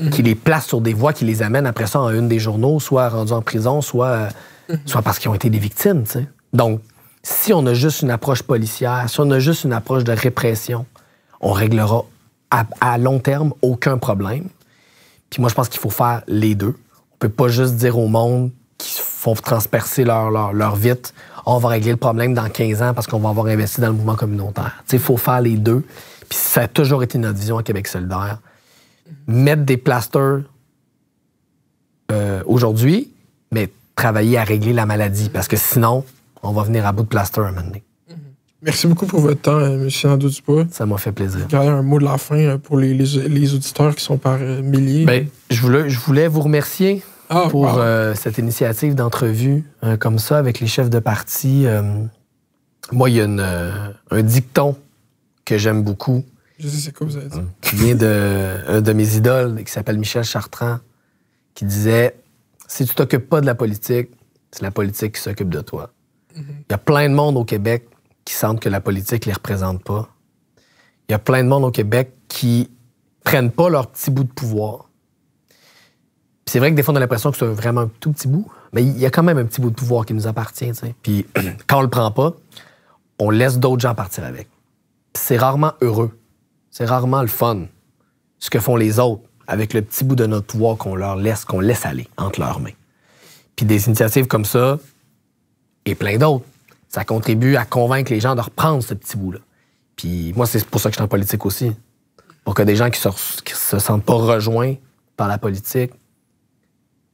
mm-hmm. qui les place sur des voies qui les amène après ça à une des journaux, soit rendus en prison, soit, euh, mm-hmm. soit parce qu'ils ont été des victimes. Donc, si on a juste une approche policière, si on a juste une approche de répression, on réglera à long terme aucun problème. Puis moi, je pense qu'il faut faire les deux. On peut pas juste dire au monde qu'ils font transpercer leur, vite, ah, on va régler le problème dans 15 ans parce qu'on va avoir investi dans le mouvement communautaire. Il faut faire les deux. Puis ça a toujours été notre vision à Québec solidaire. Mettre des plasters euh, aujourd'hui, mais travailler à régler la maladie parce que sinon, on va venir à bout de plaster un moment donné. Merci beaucoup pour votre temps, euh, M. Nadeau Ça m'a fait plaisir. un mot de la fin euh, pour les, auditeurs qui sont par euh, milliers. Ben, je, voulais, je voulais vous remercier ah, pour cette initiative d'entrevue comme ça avec les chefs de parti. moi, il y a un dicton que j'aime beaucoup. Je sais quoi vous avez dit. Hum, qui vient d'un de, de mes idoles qui s'appelle Michel Chartrand, qui disait Si tu t'occupes pas de la politique, c'est la politique qui s'occupe de toi. Mm-hmm. Il y a plein de monde au Québec qui sentent que la politique les représente pas. Il y a plein de monde au Québec qui prennent pas leur petit bout de pouvoir. C'est vrai que des fois, on a l'impression que c'est vraiment un tout petit bout, mais il y a quand même un petit bout de pouvoir qui nous appartient. Puis quand on le prend pas, on laisse d'autres gens partir avec. C'est rarement heureux. C'est rarement le fun. Ce que font les autres avec le petit bout de notre pouvoir qu'on leur laisse, qu'on laisse aller entre leurs mains. Puis des initiatives comme ça, et plein d'autres, ça contribue à convaincre les gens de reprendre ce petit bout-là. Puis moi, c'est pour ça que je suis en politique aussi. Pour que des gens qui se, se sentent pas rejoints par la politique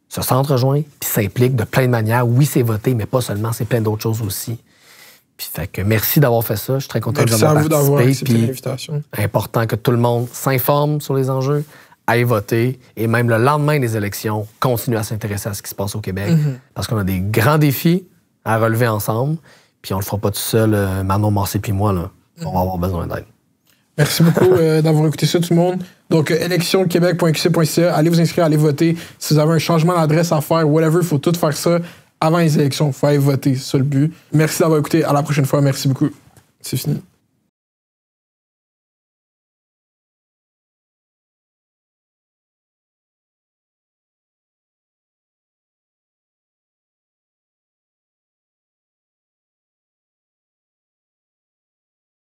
se sentent rejoints, puis s'impliquent de plein de manières. Oui, c'est voter, mais pas seulement, c'est plein d'autres choses aussi. Puis fait que merci d'avoir fait ça. Je suis très content merci de vous d'avoir accepté l'invitation. Important que tout le monde s'informe sur les enjeux, aille voter et même le lendemain des élections, continue à s'intéresser à ce qui se passe au Québec mm-hmm. parce qu'on a des grands défis à relever ensemble. Puis on le fera pas tout seul, euh, Manon Marcé puis moi. Là. On va mhm. avoir besoin d'aide. Merci beaucoup euh, d'avoir écouté ça, tout le monde. Donc, euh, électionquebec.qc.ca, allez vous inscrire, allez voter. Si vous avez un changement d'adresse à faire, whatever, il faut tout faire ça avant les élections. Il faut aller voter, c'est le but. Merci d'avoir écouté. À la prochaine fois. Merci beaucoup. C'est fini.